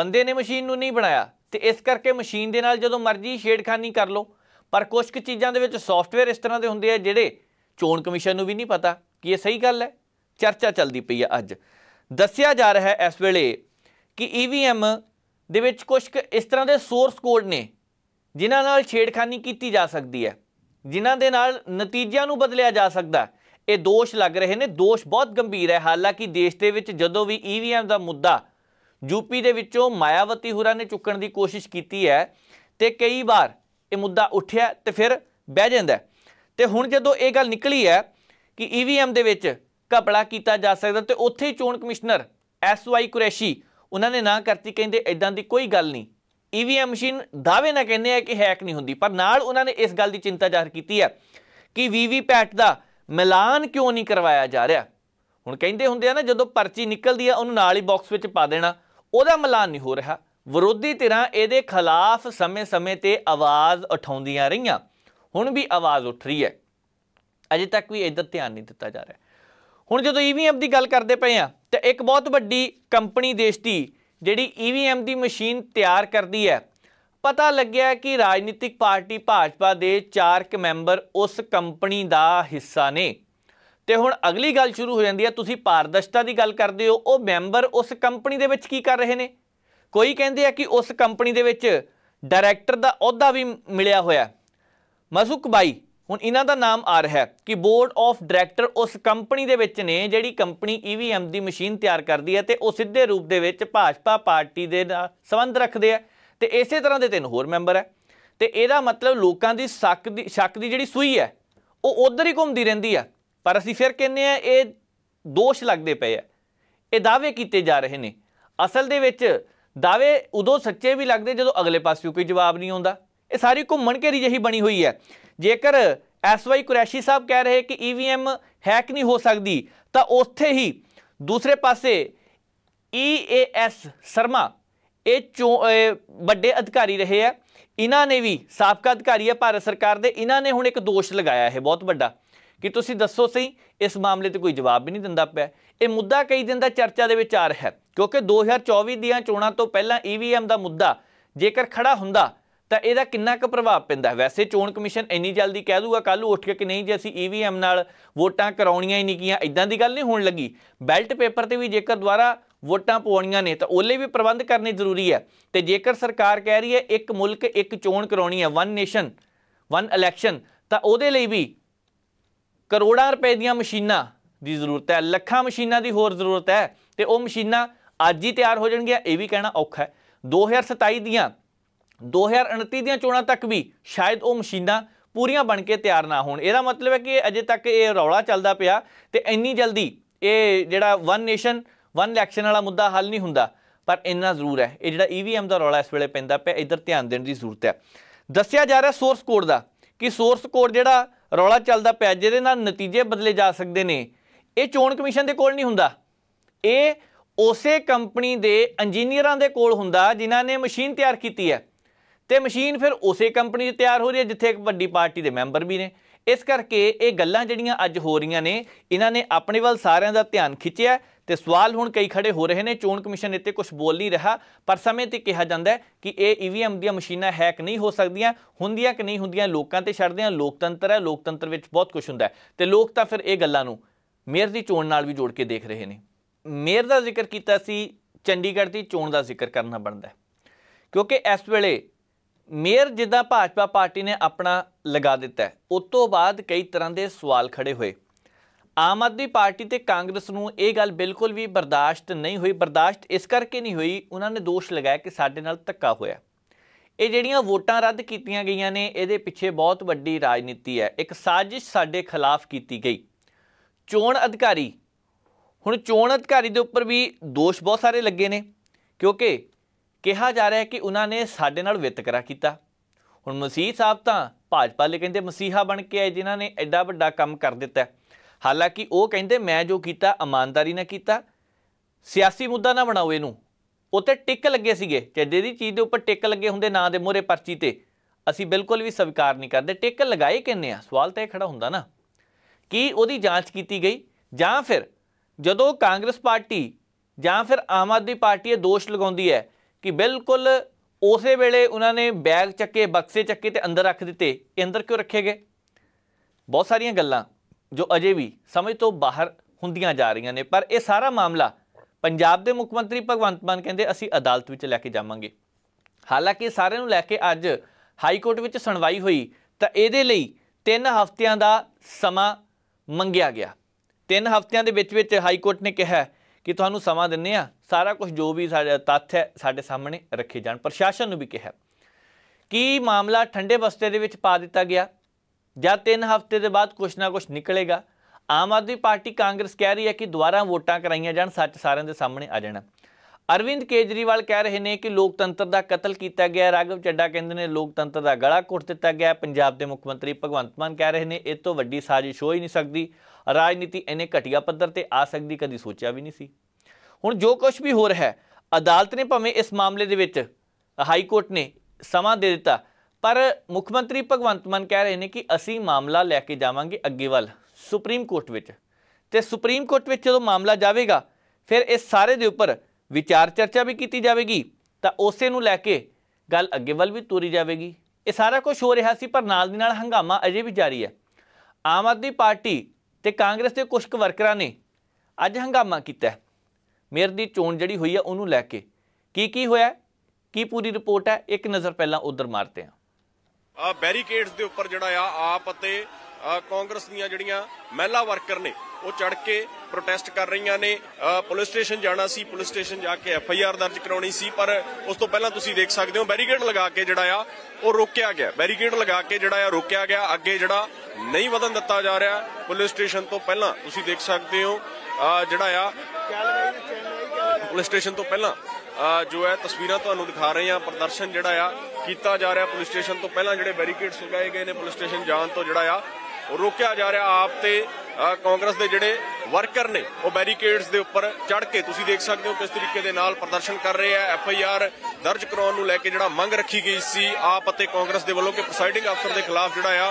ਬੰਦੇ ਨੇ ਮਸ਼ੀਨ ਨੂੰ ਨਹੀਂ ਬਣਾਇਆ ਤੇ ਇਸ ਕਰਕੇ ਮਸ਼ੀਨ ਦੇ ਨਾਲ ਜਦੋਂ ਮਰਜ਼ੀ ਛੇੜਖਾਨੀ ਕਰ ਲੋ ਪਰ ਕੁਝ ਕੁ ਚੀਜ਼ਾਂ ਦੇ ਵਿੱਚ ਸੌਫਟਵੇਅਰ ਇਸ ਤਰ੍ਹਾਂ ਦੇ ਹੁੰਦੇ ਆ ਜਿਹੜੇ ਚੋਣ ਕਮਿਸ਼ਨ ਨੂੰ ਵੀ ਨਹੀਂ ਪਤਾ ਕਿ ਇਹ ਸਹੀ ਗੱਲ ਹੈ ਚਰਚਾ ਚੱਲਦੀ ਪਈ ਆ ਅੱਜ ਦੱਸਿਆ ਜਾ ਰਿਹਾ ਹੈ ਇਸ ਵੇਲੇ ਕਿ ਈਵੀਐਮ ਦੇ ਵਿੱਚ ਕੁਝ ਇਸ ਤਰ੍ਹਾਂ ਦੇ ਸੋਰਸ ਕੋਡ ਨੇ ਜਿਨ੍ਹਾਂ ਨਾਲ ਛੇੜਖਾਨੀ ਕੀਤੀ ਜਾ ਸਕਦੀ ਹੈ ਜਿਨ੍ਹਾਂ ਦੇ ਨਾਲ ਨਤੀਜਿਆਂ ਨੂੰ ਬਦਲਿਆ ਜਾ ਸਕਦਾ ਇਹ ਦੋਸ਼ ਲੱਗ ਰਹੇ ਨੇ ਦੋਸ਼ ਬਹੁਤ ਗੰਭੀਰ ਹੈ ਹਾਲਾਂਕਿ ਦੇਸ਼ ਦੇ ਵਿੱਚ ਜਦੋਂ ਵੀ ਈਵੀਐਮ e ਦਾ ਮੁੱਦਾ ਯੂਪੀ ਦੇ ਵਿੱਚੋਂ ਮਾਇਆਵਤੀ ਹੁਰਾ ਨੇ ਚੁੱਕਣ ਦੀ ਕੋਸ਼ਿਸ਼ ਕੀਤੀ ਹੈ ਤੇ ਕਈ ਵਾਰ ਇਹ ਮੁੱਦਾ ਉੱਠਿਆ ਤੇ ਫਿਰ ਬਹਿ ਜਾਂਦਾ ਤੇ ਹੁਣ ਜਦੋਂ ਇਹ ਗੱਲ ਨਿਕਲੀ ਹੈ ਕਿ ਈਵੀਐਮ e ਦੇ ਵਿੱਚ ਘਪਲਾ ਕੀਤਾ ਜਾ ਸਕਦਾ ਤੇ ਉੱਥੇ ਹੀ ਚੋਣ ਕਮਿਸ਼ਨਰ ਐਸਵਾਈ ਕੁਰੈਸ਼ੀ ਉਹਨਾਂ ਨੇ ਨਾ ਕਰਤੀ ਕਹਿੰਦੇ ਇਦਾਂ ਦੀ ਕੋਈ ਗੱਲ ਨਹੀਂ ਈਵੀਐਮ ਮਸ਼ੀਨ ਦਾਅਵੇ ਨਾ ਕਹਿੰਦੇ ਆ ਕਿ ਹੈਕ ਨਹੀਂ ਹੁੰਦੀ ਪਰ ਨਾਲ ਉਹਨਾਂ ਨੇ ਇਸ ਗੱਲ ਦੀ ਚਿੰਤਾ ਜ਼ਾਹਰ ਕੀਤੀ ਹੈ ਕਿ ਪੈਟ ਦਾ ਮਿਲਾਨ ਕਿਉਂ ਨਹੀਂ ਕਰਵਾਇਆ ਜਾ ਰਿਹਾ ਹੁਣ ਕਹਿੰਦੇ ਹੁੰਦੇ ਆ ਨਾ ਜਦੋਂ ਪਰਚੀ ਨਿਕਲਦੀ ਆ ਉਹਨੂੰ ਨਾਲ ਹੀ ਬਾਕਸ ਵਿੱਚ ਪਾ ਦੇਣਾ ਉਹਦਾ ਮਿਲਾਨ ਨਹੀਂ ਹੋ ਰਿਹਾ ਵਿਰੋਧੀ ਧਿਰਾਂ ਇਹਦੇ ਖਿਲਾਫ ਸਮੇਂ-ਸਮੇਂ ਤੇ ਆਵਾਜ਼ ਉਠਾਉਂਦੀਆਂ ਰਹੀਆਂ ਹੁਣ ਵੀ ਆਵਾਜ਼ ਉੱਠ ਰਹੀ ਹੈ ਅਜੇ ਤੱਕ ਵੀ ਇਧਰ ਧਿਆਨ ਨਹੀਂ ਦਿੱਤਾ ਜਾ ਰਿਹਾ ਹੁਣ ਜਦੋਂ ਈਵੀਐਮ e ਦੀ ਗੱਲ ਕਰਦੇ ਪਏ ਆ ਤੇ ਇੱਕ ਬਹੁਤ ਵੱਡੀ ਕੰਪਨੀ ਦੇਸ਼ ਦੀ ਜਿਹੜੀ ਈਵੀਐਮ e ਦੀ ਮਸ਼ੀਨ ਤਿਆਰ ਕਰਦੀ ਹੈ ਪਤਾ ਲੱਗਿਆ ਕਿ ਰਾਜਨੀਤਿਕ ਪਾਰਟੀ ਭਾਜਪਾ ਦੇ 4 ਕ ਮੈਂਬਰ ਉਸ ਕੰਪਨੀ ਦਾ ਹਿੱਸਾ ਨੇ ਤੇ ਹੁਣ ਅਗਲੀ ਗੱਲ ਸ਼ੁਰੂ ਹੋ ਜਾਂਦੀ ਹੈ ਤੁਸੀਂ ਪਾਰਦਰਸ਼ਤਾ ਦੀ ਗੱਲ ਕਰਦੇ ਹੋ ਉਹ ਮੈਂਬਰ ਉਸ ਕੰਪਨੀ ਦੇ ਵਿੱਚ ਕੀ ਕਰ ਰਹੇ ਨੇ ਕੋਈ ਕਹਿੰਦੇ ਆ ਕਿ ਉਸ ਕੰਪਨੀ ਦੇ ਵਿੱਚ ਡਾਇਰੈਕਟਰ ਦਾ ਅਹੁਦਾ ਵੀ ਮਿਲਿਆ ਹੋਇਆ ਮਸੂਕ ਬਾਈ ਹੁਣ ਇਹਨਾਂ ਦਾ ਨਾਮ ਆ ਰਿਹਾ ਕਿ ਬੋਰਡ ਆਫ ਡਾਇਰੈਕਟਰ ਉਸ ਕੰਪਨੀ ਦੇ ਵਿੱਚ ਨੇ ਜਿਹੜੀ ਕੰਪਨੀ EVM ਦੀ ਮਸ਼ੀਨ ਤਿਆਰ ਕਰਦੀ ਹੈ ਤੇ ਉਹ ਸਿੱਧੇ ਰੂਪ ਦੇ ਵਿੱਚ ਭਾਜਪਾ ਪਾਰਟੀ ਦੇ ਨਾਲ ਸੰਬੰਧ ਰੱਖਦੇ ਆ ਤੇ ਇਸੇ ਤਰ੍ਹਾਂ ਦੇ ਤਿੰਨ ਹੋਰ ਮੈਂਬਰ ਹੈ ਤੇ ਇਹਦਾ ਮਤਲਬ ਲੋਕਾਂ ਦੀ ਸ਼ੱਕ ਦੀ ਸ਼ੱਕ ਦੀ ਜਿਹੜੀ ਸੂਈ ਹੈ ਉਹ ਉਧਰ ਹੀ ਘੁੰਮਦੀ ਰਹਿੰਦੀ ਆ ਪਰ ਅਸੀਂ ਫਿਰ ਕਹਿੰਦੇ ਆ ਇਹ ਦੋਸ਼ ਲੱਗਦੇ ਪਏ ਆ ਇਹ ਦਾਅਵੇ ਕੀਤੇ ਜਾ ਰਹੇ ਨੇ ਅਸਲ ਦੇ ਵਿੱਚ ਦਾਅਵੇ ਉਦੋਂ ਸੱਚੇ ਵੀ ਲੱਗਦੇ ਜਦੋਂ ਅਗਲੇ ਪਾਸਿਓਂ ਕੋਈ ਜਵਾਬ ਨਹੀਂ ਆਉਂਦਾ ਇਹ ਸਾਰੀ ਘੁੰਮਣ ਘੇਰੀ ਜਹੀ ਬਣੀ ਹੋਈ ਹੈ ਜੇਕਰ ਐਸਵਾਈ ਕੁਰੈਸ਼ੀ ਸਾਹਿਬ ਕਹਿ ਰਹੇ ਕਿ ਈਵੀਐਮ ਹੈਕ ਨਹੀਂ ਹੋ ਸਕਦੀ ਤਾਂ ਉੱਥੇ ਹੀ ਦੂਸਰੇ ਪਾਸੇ ਈਏਐਸ ਸ਼ਰਮਾ ਇਹ ਵੱਡੇ ਅਧਿਕਾਰੀ ਰਹੇ ਆ ਇਹਨਾਂ ਨੇ ਵੀ ਸਾਬਕਾ ਅਧਿਕਾਰੀ ਹੈ ਭਾਰਤ ਸਰਕਾਰ ਦੇ ਇਹਨਾਂ ਨੇ ਹੁਣ ਇੱਕ ਦੋਸ਼ ਲਗਾਇਆ ਹੈ ਬਹੁਤ ਵੱਡਾ ਕਿ ਤੁਸੀਂ ਦੱਸੋ ਸਹੀ ਇਸ ਮਾਮਲੇ ਤੇ ਕੋਈ ਜਵਾਬ ਵੀ ਨਹੀਂ ਦਿੰਦਾ ਪਿਆ ਇਹ ਮੁੱਦਾ ਕਈ ਦਿਨ ਦਾ ਚਰਚਾ ਦੇ ਵਿੱਚ ਆ ਰਿਹਾ ਹੈ ਕਿਉਂਕਿ 2024 ਦੀਆਂ ਚੋਣਾਂ ਤੋਂ ਪਹਿਲਾਂ ਈਵੀਐਮ ਦਾ ਮੁੱਦਾ ਜੇਕਰ ਖੜਾ ਹੁੰਦਾ ਤਾਂ ਇਹਦਾ ਕਿੰਨਾ ਕੁ ਪ੍ਰਭਾਵ ਪੈਂਦਾ ਵੈਸੇ ਚੋਣ ਕਮਿਸ਼ਨ ਇੰਨੀ ਜਲਦੀ ਕਹਿ ਦੂਗਾ ਕੱਲ ਉੱਠ ਕੇ ਕਿ ਨਹੀਂ ਜੇ ਅਸੀਂ ਈਵੀਐਮ ਨਾਲ ਵੋਟਾਂ ਕਰਾਉਣੀਆਂ ਹੀ ਨਹੀਂ ਕੀਆਂ ਇਦਾਂ ਦੀ ਗੱਲ ਨਹੀਂ ਹੋਣ ਲੱਗੀ ਬੈਲਟ ਪੇਪਰ ਤੇ ਵੀ ਜੇਕਰ ਦੁਆਰਾ ਵੋਟਾਂ ਪਵਾਉਣੀਆਂ ਨੇ ਤਾਂ ਉਹਲੇ ਵੀ ਪ੍ਰਬੰਧ ਕਰਨੇ ਜ਼ਰੂਰੀ ਹੈ ਤੇ ਜੇਕਰ ਸਰਕਾਰ ਕਹਿ ਰਹੀ ਹੈ ਇੱਕ ਮੁਲਕ ਇੱਕ ਚੋਣ ਕਰਾਉਣੀ ਹੈ ਵਨ ਨੇਸ਼ਨ ਵਨ ਇਲੈਕਸ਼ਨ ਤਾਂ ਉਹਦੇ ਲਈ ਵੀ ਕਰੋੜਾਂ ਰੁਪਏ ਦੀਆਂ ਮਸ਼ੀਨਾਂ ਦੀ ਜ਼ਰੂਰਤ ਹੈ ਲੱਖਾਂ ਮਸ਼ੀਨਾਂ ਦੀ ਹੋਰ ਜ਼ਰੂਰਤ ਹੈ ਤੇ ਉਹ ਮਸ਼ੀਨਾਂ ਅੱਜ ਹੀ ਤਿਆਰ ਹੋ ਜਾਣਗੀਆਂ ਇਹ ਵੀ ਕਹਿਣਾ ਔਖਾ ਹੈ 2027 ਦੀਆਂ 2029 ਦੀਆਂ ਚੋਣਾਂ ਤੱਕ ਵੀ ਸ਼ਾਇਦ ਉਹ ਮਸ਼ੀਨਾਂ ਪੂਰੀਆਂ ਬਣ ਕੇ ਤਿਆਰ ਨਾ ਹੋਣ ਇਹਦਾ ਮਤਲਬ ਹੈ ਕਿ ਅਜੇ ਤੱਕ ਇਹ ਰੌਲਾ ਚੱਲਦਾ ਪਿਆ ਤੇ ਇੰਨੀ ਜਲਦੀ ਇਹ ਜਿਹੜਾ ਵਨ ਨੇਸ਼ਨ ਵਨ ਇਲੈਕਸ਼ਨ ਵਾਲਾ ਮੁੱਦਾ ਹੱਲ ਨਹੀਂ ਹੁੰਦਾ ਪਰ ਇੰਨਾ ਜ਼ਰੂਰ ਹੈ ਇਹ ਜਿਹੜਾ ਈਵੀਐਮ e ਦਾ ਰੌਲਾ ਇਸ ਵੇਲੇ ਪੈਂਦਾ ਪਿਆ ਇਧਰ ਧਿਆਨ ਦੇਣ ਦੀ ਜ਼ਰੂਰਤ ਹੈ ਦੱਸਿਆ ਜਾ ਰਿਹਾ ਸੋਰਸ ਕੋਡ ਦਾ ਕਿ ਸੋਰਸ ਕੋਡ ਜਿਹੜਾ ਰੌਲਾ ਚੱਲਦਾ ਪਿਆ ਜਿਹਦੇ ਨਾਲ ਨਤੀਜੇ ਬਦਲੇ ਜਾ ਸਕਦੇ ਨੇ ਇਹ ਚੋਣ ਕਮਿਸ਼ਨ ਦੇ ਕੋਲ ਨਹੀਂ ਹੁੰਦਾ ਇਹ ਉਸੇ ਕੰਪਨੀ ਦੇ ਇੰਜੀਨੀਅਰਾਂ ਦੇ ਕੋਲ ਹੁੰਦਾ ਜਿਨ੍ਹਾਂ ਨੇ ਮਸ਼ੀਨ ਤਿਆਰ ਕੀਤੀ ਹੈ ਤੇ ਮਸ਼ੀਨ ਫਿਰ ਉਸੇ ਕੰਪਨੀ 'ਚ ਤਿਆਰ ਹੋ ਰਹੀ ਹੈ ਜਿੱਥੇ ਇੱਕ ਵੱਡੀ ਪਾਰਟੀ ਦੇ ਮੈਂਬਰ ਵੀ ਨੇ ਇਸ ਕਰਕੇ ਇਹ ਗੱਲਾਂ ਜਿਹੜੀਆਂ ਅੱਜ ਹੋ ਰਹੀਆਂ ਨੇ ਇਹਨਾਂ ਨੇ ਆਪਣੇ ਵੱਲ ਸਾਰਿਆਂ ਦਾ ਧਿਆਨ ਖਿੱਚਿਆ ਤੇ ਸਵਾਲ ਹੁਣ ਕਈ ਖੜੇ ਹੋ ਰਹੇ ਨੇ ਚੋਣ ਕਮਿਸ਼ਨ ਇੱਥੇ ਕੁਝ ਬੋਲ ਨਹੀਂ ਰਿਹਾ ਪਰ ਸਮੇਂ ਤੇ ਕਿਹਾ ਜਾਂਦਾ ਕਿ ਇਹ ਈਵੀਐਮ e ਦੀਆਂ ਮਸ਼ੀਨਾਂ ਹੈਕ ਨਹੀਂ ਹੋ ਸਕਦੀਆਂ ਹੁੰਦੀਆਂ ਕਿ ਨਹੀਂ ਹੁੰਦੀਆਂ ਲੋਕਾਂ ਤੇ ਛੱਡਦੇ ਆ ਲੋਕਤੰਤਰ ਹੈ ਲੋਕਤੰਤਰ ਵਿੱਚ ਬਹੁਤ ਕੁਝ ਹੁੰਦਾ ਤੇ ਲੋਕ ਤਾਂ ਫਿਰ ਇਹ ਗੱਲਾਂ ਨੂੰ ਮੇਅਰ ਦੀ ਚੋਣ ਨਾਲ ਵੀ ਜੋੜ ਕੇ ਦੇਖ ਰਹੇ ਨੇ ਮੇਅਰ ਦਾ ਜ਼ਿਕਰ ਕੀਤਾ ਸੀ ਚੰਡੀਗੜ੍ਹ ਦੀ ਚੋਣ ਦਾ ਜ਼ਿਕਰ ਕਰਨਾ ਬਣਦਾ ਕਿਉਂਕਿ ਇਸ ਵੇਲੇ ਮੇਅਰ ਜਿੱਦਾਂ ਭਾਜਪਾ ਪਾਰਟੀ ਨੇ ਆਪਣਾ ਲਗਾ ਦਿੱਤਾ ਉਸ ਤੋਂ ਬਾਅਦ ਕਈ ਤਰ੍ਹਾਂ ਦੇ ਸਵਾਲ ਖੜੇ ਹੋਏ ਆਮ ਆਦਮੀ ਪਾਰਟੀ ਤੇ ਕਾਂਗਰਸ ਨੂੰ ਇਹ ਗੱਲ ਬਿਲਕੁਲ ਵੀ ਬਰਦਾਸ਼ਤ ਨਹੀਂ ਹੋਈ ਬਰਦਾਸ਼ਤ ਇਸ ਕਰਕੇ ਨਹੀਂ ਹੋਈ ਉਹਨਾਂ ਨੇ ਦੋਸ਼ ਲਗਾਇਆ ਕਿ ਸਾਡੇ ਨਾਲ ਧੱਕਾ ਹੋਇਆ ਇਹ ਜਿਹੜੀਆਂ ਵੋਟਾਂ ਰੱਦ ਕੀਤੀਆਂ ਗਈਆਂ ਨੇ ਇਹਦੇ ਪਿੱਛੇ ਬਹੁਤ ਵੱਡੀ ਰਾਜਨੀਤੀ ਹੈ ਇੱਕ ਸਾਜ਼ਿਸ਼ ਸਾਡੇ ਖਿਲਾਫ ਕੀਤੀ ਗਈ ਚੋਣ ਅਧਿਕਾਰੀ ਹੁਣ ਚੋਣ ਅਧਿਕਾਰੀ ਦੇ ਉੱਪਰ ਵੀ ਦੋਸ਼ ਬਹੁਤ ਸਾਰੇ ਲੱਗੇ ਨੇ ਕਿਉਂਕਿ ਕਿਹਾ ਜਾ ਰਿਹਾ ਹੈ ਕਿ ਉਹਨਾਂ ਨੇ ਸਾਡੇ ਨਾਲ ਵਿਤਕਰਾ ਕੀਤਾ ਹੁਣ ਮਸੀਹ ਸਾਹਿਬ ਤਾਂ ਭਾਜਪਾ ਲਈ ਕਹਿੰਦੇ ਮਸੀਹਾ ਬਣ ਕੇ ਆਏ ਜਿਨ੍ਹਾਂ ਨੇ ਐਡਾ ਵੱਡਾ ਕੰਮ ਕਰ ਦਿੱਤਾ ਹਾਲਾਂਕਿ ਉਹ ਕਹਿੰਦੇ ਮੈਂ ਜੋ ਕੀਤਾ ਇਮਾਨਦਾਰੀ ਨਾਲ ਕੀਤਾ ਸਿਆਸੀ ਮੁੱਦਾ ਨਾ ਬਣਾਓ ਇਹਨੂੰ ਉੱਤੇ ਟਿਕ ਲੱਗੇ ਸੀਗੇ ਤੇ ਦੀ ਚੀਜ਼ ਦੇ ਉੱਪਰ ਟਿਕ ਲੱਗੇ ਹੁੰਦੇ ਨਾਂ ਦੇ ਮੋਰੇ ਪਰਚੀ ਤੇ ਅਸੀਂ ਬਿਲਕੁਲ ਵੀ ਸਵੀਕਾਰ ਨਹੀਂ ਕਰਦੇ ਟਿਕ ਲਗਾਏ ਕਿੰਨੇ ਆ ਸਵਾਲ ਤਾਂ ਇਹ ਖੜਾ ਹੁੰਦਾ ਨਾ ਕੀ ਉਹਦੀ ਜਾਂਚ ਕੀਤੀ ਗਈ ਜਾਂ ਫਿਰ ਜਦੋਂ ਕਾਂਗਰਸ ਪਾਰਟੀ ਜਾਂ ਫਿਰ ਆਮ ਆਦਮੀ ਪਾਰਟੀ ਇਹ ਦੋਸ਼ ਲਗਾਉਂਦੀ ਹੈ ਕਿ ਬਿਲਕੁਲ ਉਸੇ ਵੇਲੇ ਉਹਨਾਂ ਨੇ ਬੈਗ ਚੱਕੇ ਬਕਸੇ ਚੱਕੇ ਤੇ ਅੰਦਰ ਰੱਖ ਦਿੱਤੇ ਇਹ ਅੰਦਰ ਕਿਉਂ ਰੱਖੇ ਗਏ ਬਹੁਤ ਸਾਰੀਆਂ ਗੱਲਾਂ ਜੋ ਅਜੇ ਵੀ ਸਮਝ ਤੋਂ ਬਾਹਰ ਹੁੰਦੀਆਂ ਜਾ ਰਹੀਆਂ ਨੇ ਪਰ ਇਹ ਸਾਰਾ ਮਾਮਲਾ ਪੰਜਾਬ ਦੇ ਮੁੱਖ ਮੰਤਰੀ ਭਗਵੰਤ ਮਾਨ ਕਹਿੰਦੇ ਅਸੀਂ ਅਦਾਲਤ ਵਿੱਚ ਲੈ ਕੇ ਜਾਵਾਂਗੇ ਹਾਲਾਂਕਿ ਸਾਰਿਆਂ ਨੂੰ ਲੈ ਕੇ ਅੱਜ ਹਾਈ ਕੋਰਟ ਵਿੱਚ ਸੁਣਵਾਈ ਹੋਈ ਤਾਂ ਇਹਦੇ ਲਈ 3 ਹਫ਼ਤਿਆਂ ਦਾ ਸਮਾਂ ਮੰਗਿਆ ਗਿਆ 3 ਹਫ਼ਤਿਆਂ ਦੇ ਵਿੱਚ ਵਿੱਚ ਹਾਈ ਕੋਰਟ ਨੇ ਕਿਹਾ ਕਿ ਤੁਹਾਨੂੰ ਸਮਾਂ ਦਿੰਨੇ ਆ ਸਾਰਾ ਕੁਝ ਜੋ ਵੀ ਸਾਡਾ ਤੱਥ ਹੈ ਸਾਡੇ ਸਾਹਮਣੇ ਰੱਖੇ ਜਾਣ ਪ੍ਰਸ਼ਾਸਨ ਨੂੰ ਵੀ ਕਿਹਾ ਕਿ ਮਾਮਲਾ ਠੰਡੇ ਬਸਤੇ ਦੇ ਵਿੱਚ ਪਾ ਦਿੱਤਾ ਗਿਆ ਜਾਂ 3 ਹਫ਼ਤੇ ਦੇ ਬਾਅਦ ਕੁਝ ਨਾ ਕੁਝ ਨਿਕਲੇਗਾ ਆਮ ਆਦਮੀ ਪਾਰਟੀ ਕਾਂਗਰਸ ਕਹਿ ਰਹੀ ਹੈ ਕਿ ਦੁਬਾਰਾ ਵੋਟਾਂ ਕਰਾਈਆਂ ਜਾਣ ਸੱਚ ਸਾਰਿਆਂ ਦੇ ਸਾਹਮਣੇ ਆ ਜਾਣਾ ਅਰਵਿੰਦ ਕੇਜਰੀਵਾਲ ਕਹਿ ਰਹੇ ਨੇ ਕਿ ਲੋਕਤੰਤਰ ਦਾ ਕਤਲ ਕੀਤਾ ਗਿਆ ਰਾਘਵ ਚੱਡਾ ਕਹਿੰਦੇ ਨੇ ਲੋਕਤੰਤਰ ਦਾ ਗਲਾ ਘੁੱਟ ਦਿੱਤਾ ਗਿਆ ਪੰਜਾਬ ਦੇ ਮੁੱਖ ਮੰਤਰੀ ਭਗਵੰਤ ਮਾਨ ਕਹਿ ਰਹੇ ਨੇ ਇਹ ਤੋਂ ਵੱਡੀ ਸਾਜ਼ਿਸ਼ ਹੋ ਹੀ ਨਹੀਂ ਸਕਦੀ ਰਾਜਨੀਤੀ ਇਹਨੇ ਘਟੀਆ ਪੱਧਰ ਤੇ ਆ ਸਕਦੀ ਕਦੀ ਸੋਚਿਆ ਵੀ ਨਹੀਂ ਸੀ ਹੁਣ ਜੋ ਕੁਝ ਵੀ ਹੋ ਰਿਹਾ ਹੈ ਅਦਾਲਤ ਨੇ ਭਾਵੇਂ ਇਸ ਮਾਮਲੇ ਦੇ ਵਿੱਚ ਹਾਈ ਕੋਰਟ ਨੇ ਸਮਾਂ ਦੇ ਦਿੱਤਾ ਪਰ ਮੁੱਖ ਮੰਤਰੀ ਭਗਵੰਤ ਮਾਨ ਕਹਿ ਰਹੇ ਨੇ ਕਿ ਅਸੀਂ ਮਾਮਲਾ ਲੈ ਕੇ ਜਾਵਾਂਗੇ ਅੱਗੇ ਵੱਲ ਸੁਪਰੀਮ ਕੋਰਟ ਵਿੱਚ ਤੇ ਸੁਪਰੀਮ ਕੋਰਟ ਵਿੱਚ ਜਦੋਂ ਮਾਮਲਾ ਜਾਵੇਗਾ ਫਿਰ ਇਸ ਸਾਰੇ ਦੇ ਉੱਪਰ ਵਿਚਾਰ ਚਰਚਾ ਵੀ ਕੀਤੀ ਜਾਵੇਗੀ ਤਾਂ ਉਸੇ ਨੂੰ ਲੈ ਕੇ ਗੱਲ ਅੱਗੇ ਵੱਲ ਵੀ ਤੋਰੀ ਜਾਵੇਗੀ ਇਹ ਸਾਰਾ ਕੁਝ ਹੋ ਰਿਹਾ ਸੀ ਪਰ ਨਾਲ ਦੀ ਨਾਲ ਹੰਗਾਮਾ ਅਜੇ ਵੀ ਜਾਰੀ ਹੈ ਆਮ ਆਦਮੀ ਪਾਰਟੀ ਤੇ ਕਾਂਗਰਸ ਦੇ ਕੁਝ ਵਰਕਰਾਂ ਨੇ ਅੱਜ ਹੰਗਾਮਾ ਕੀਤਾ ਮੇਰ ਦੀ ਚੋਣ ਜਿਹੜੀ ਹੋਈ ਹੈ ਉਹਨੂੰ ਲੈ ਕੇ ਕੀ ਕੀ ਹੋਇਆ ਕੀ ਪੂਰੀ ਰਿਪੋਰਟ ਹੈ ਇੱਕ ਨਜ਼ਰ ਪਹਿਲਾਂ ਉਧਰ ਮਾਰਦੇ ਆ ਆ ਬੈਰੀਕੇਡਸ ਦੇ ਉੱਪਰ ਜਿਹੜਾ ਆ ਆਪ ਅਤੇ ਕਾਂਗਰਸ ਦੀਆਂ ਜਿਹੜੀਆਂ ਮਹਿਲਾ ਵਰਕਰ ਨੇ ਉਹ ਚੜ ਕੇ ਪ੍ਰੋਟੈਸਟ ਕਰ ਰਹੀਆਂ ਨੇ ਪੁਲਿਸ ਸਟੇਸ਼ਨ ਜਾਣਾ ਸੀ ਪੁਲਿਸ ਸਟੇਸ਼ਨ ਜਾ ਕੇ ਐਫ ਆਈ ਆਰ ਦਰਜ ਕਰਾਉਣੀ ਸੀ ਪਰ ਉਸ ਤੋਂ ਪਹਿਲਾਂ ਤੁਸੀਂ ਦੇਖ ਸਕਦੇ ਹੋ ਬੈਰੀਕੇਡ ਲਗਾ ਕੇ ਜਿਹੜਾ ਆ ਉਹ ਰੋਕਿਆ ਗਿਆ ਬੈਰੀਕੇਡ ਲਗਾ ਕੇ ਜਿਹੜਾ ਆ ਰੋਕਿਆ ਗਿਆ ਅੱਗੇ ਜਿਹੜਾ ਨਹੀਂ ਵਧਣ ਦਿੱਤਾ ਜਾ ਰਿਹਾ ਪੁਲਿਸ ਸਟੇਸ਼ਨ ਤੋਂ ਪਹਿਲਾਂ ਤੁਸੀਂ ਦੇਖ ਸਕਦੇ ਹੋ ਜਿਹੜਾ ਆ ਪੁਲਿਸ ਸਟੇਸ਼ਨ ਤੋਂ ਪਹਿਲਾਂ ਜੋ ਹੈ ਤਸਵੀਰਾਂ ਤੁਹਾਨੂੰ ਦਿਖਾ ਰਹੇ ਹਾਂ ਪ੍ਰਦਰਸ਼ਨ ਜਿਹੜਾ ਆ ਕੀਤਾ ਜਾ ਰਿਹਾ ਪੁਲਿਸ ਸਟੇਸ਼ਨ ਤੋਂ ਪਹਿਲਾਂ ਜਿਹੜੇ ਬੈਰੀਕੇਡਸ ਲਗਾਏ ਗਏ ਨੇ ਪੁਲਿਸ ਸਟੇਸ਼ਨ ਜਾਣ ਤੋਂ ਜਿਹੜਾ ਆ ਰੋਕਿਆ ਜਾ ਰਿਹਾ ਆਪ ਤੇ ਕਾਂਗਰਸ ਦੇ ਜਿਹੜੇ ਵਰਕਰ ਨੇ ਉਹ ਬੈਰੀਕੇਡਸ ਦੇ ਉੱਪਰ ਚੜ ਕੇ ਤੁਸੀਂ ਦੇਖ ਸਕਦੇ ਹੋ ਕਿਸ ਤਰੀਕੇ ਦੇ ਨਾਲ ਪ੍ਰਦਰਸ਼ਨ ਕਰ ਰਹੇ ਆ ਐਫ ਆਈ ਆਰ ਦਰਜ ਕਰਾਉਣ ਨੂੰ ਲੈ ਕੇ ਜਿਹੜਾ ਮੰਗ ਰੱਖੀ ਗਈ ਸੀ ਆਪ ਅਤੇ ਕਾਂਗਰਸ ਦੇ ਵੱਲੋਂ ਕਿ ਪ੍ਰੈਸਾਈਡਿੰਗ ਅਫਸਰ ਦੇ ਖਿਲਾਫ ਜਿਹੜਾ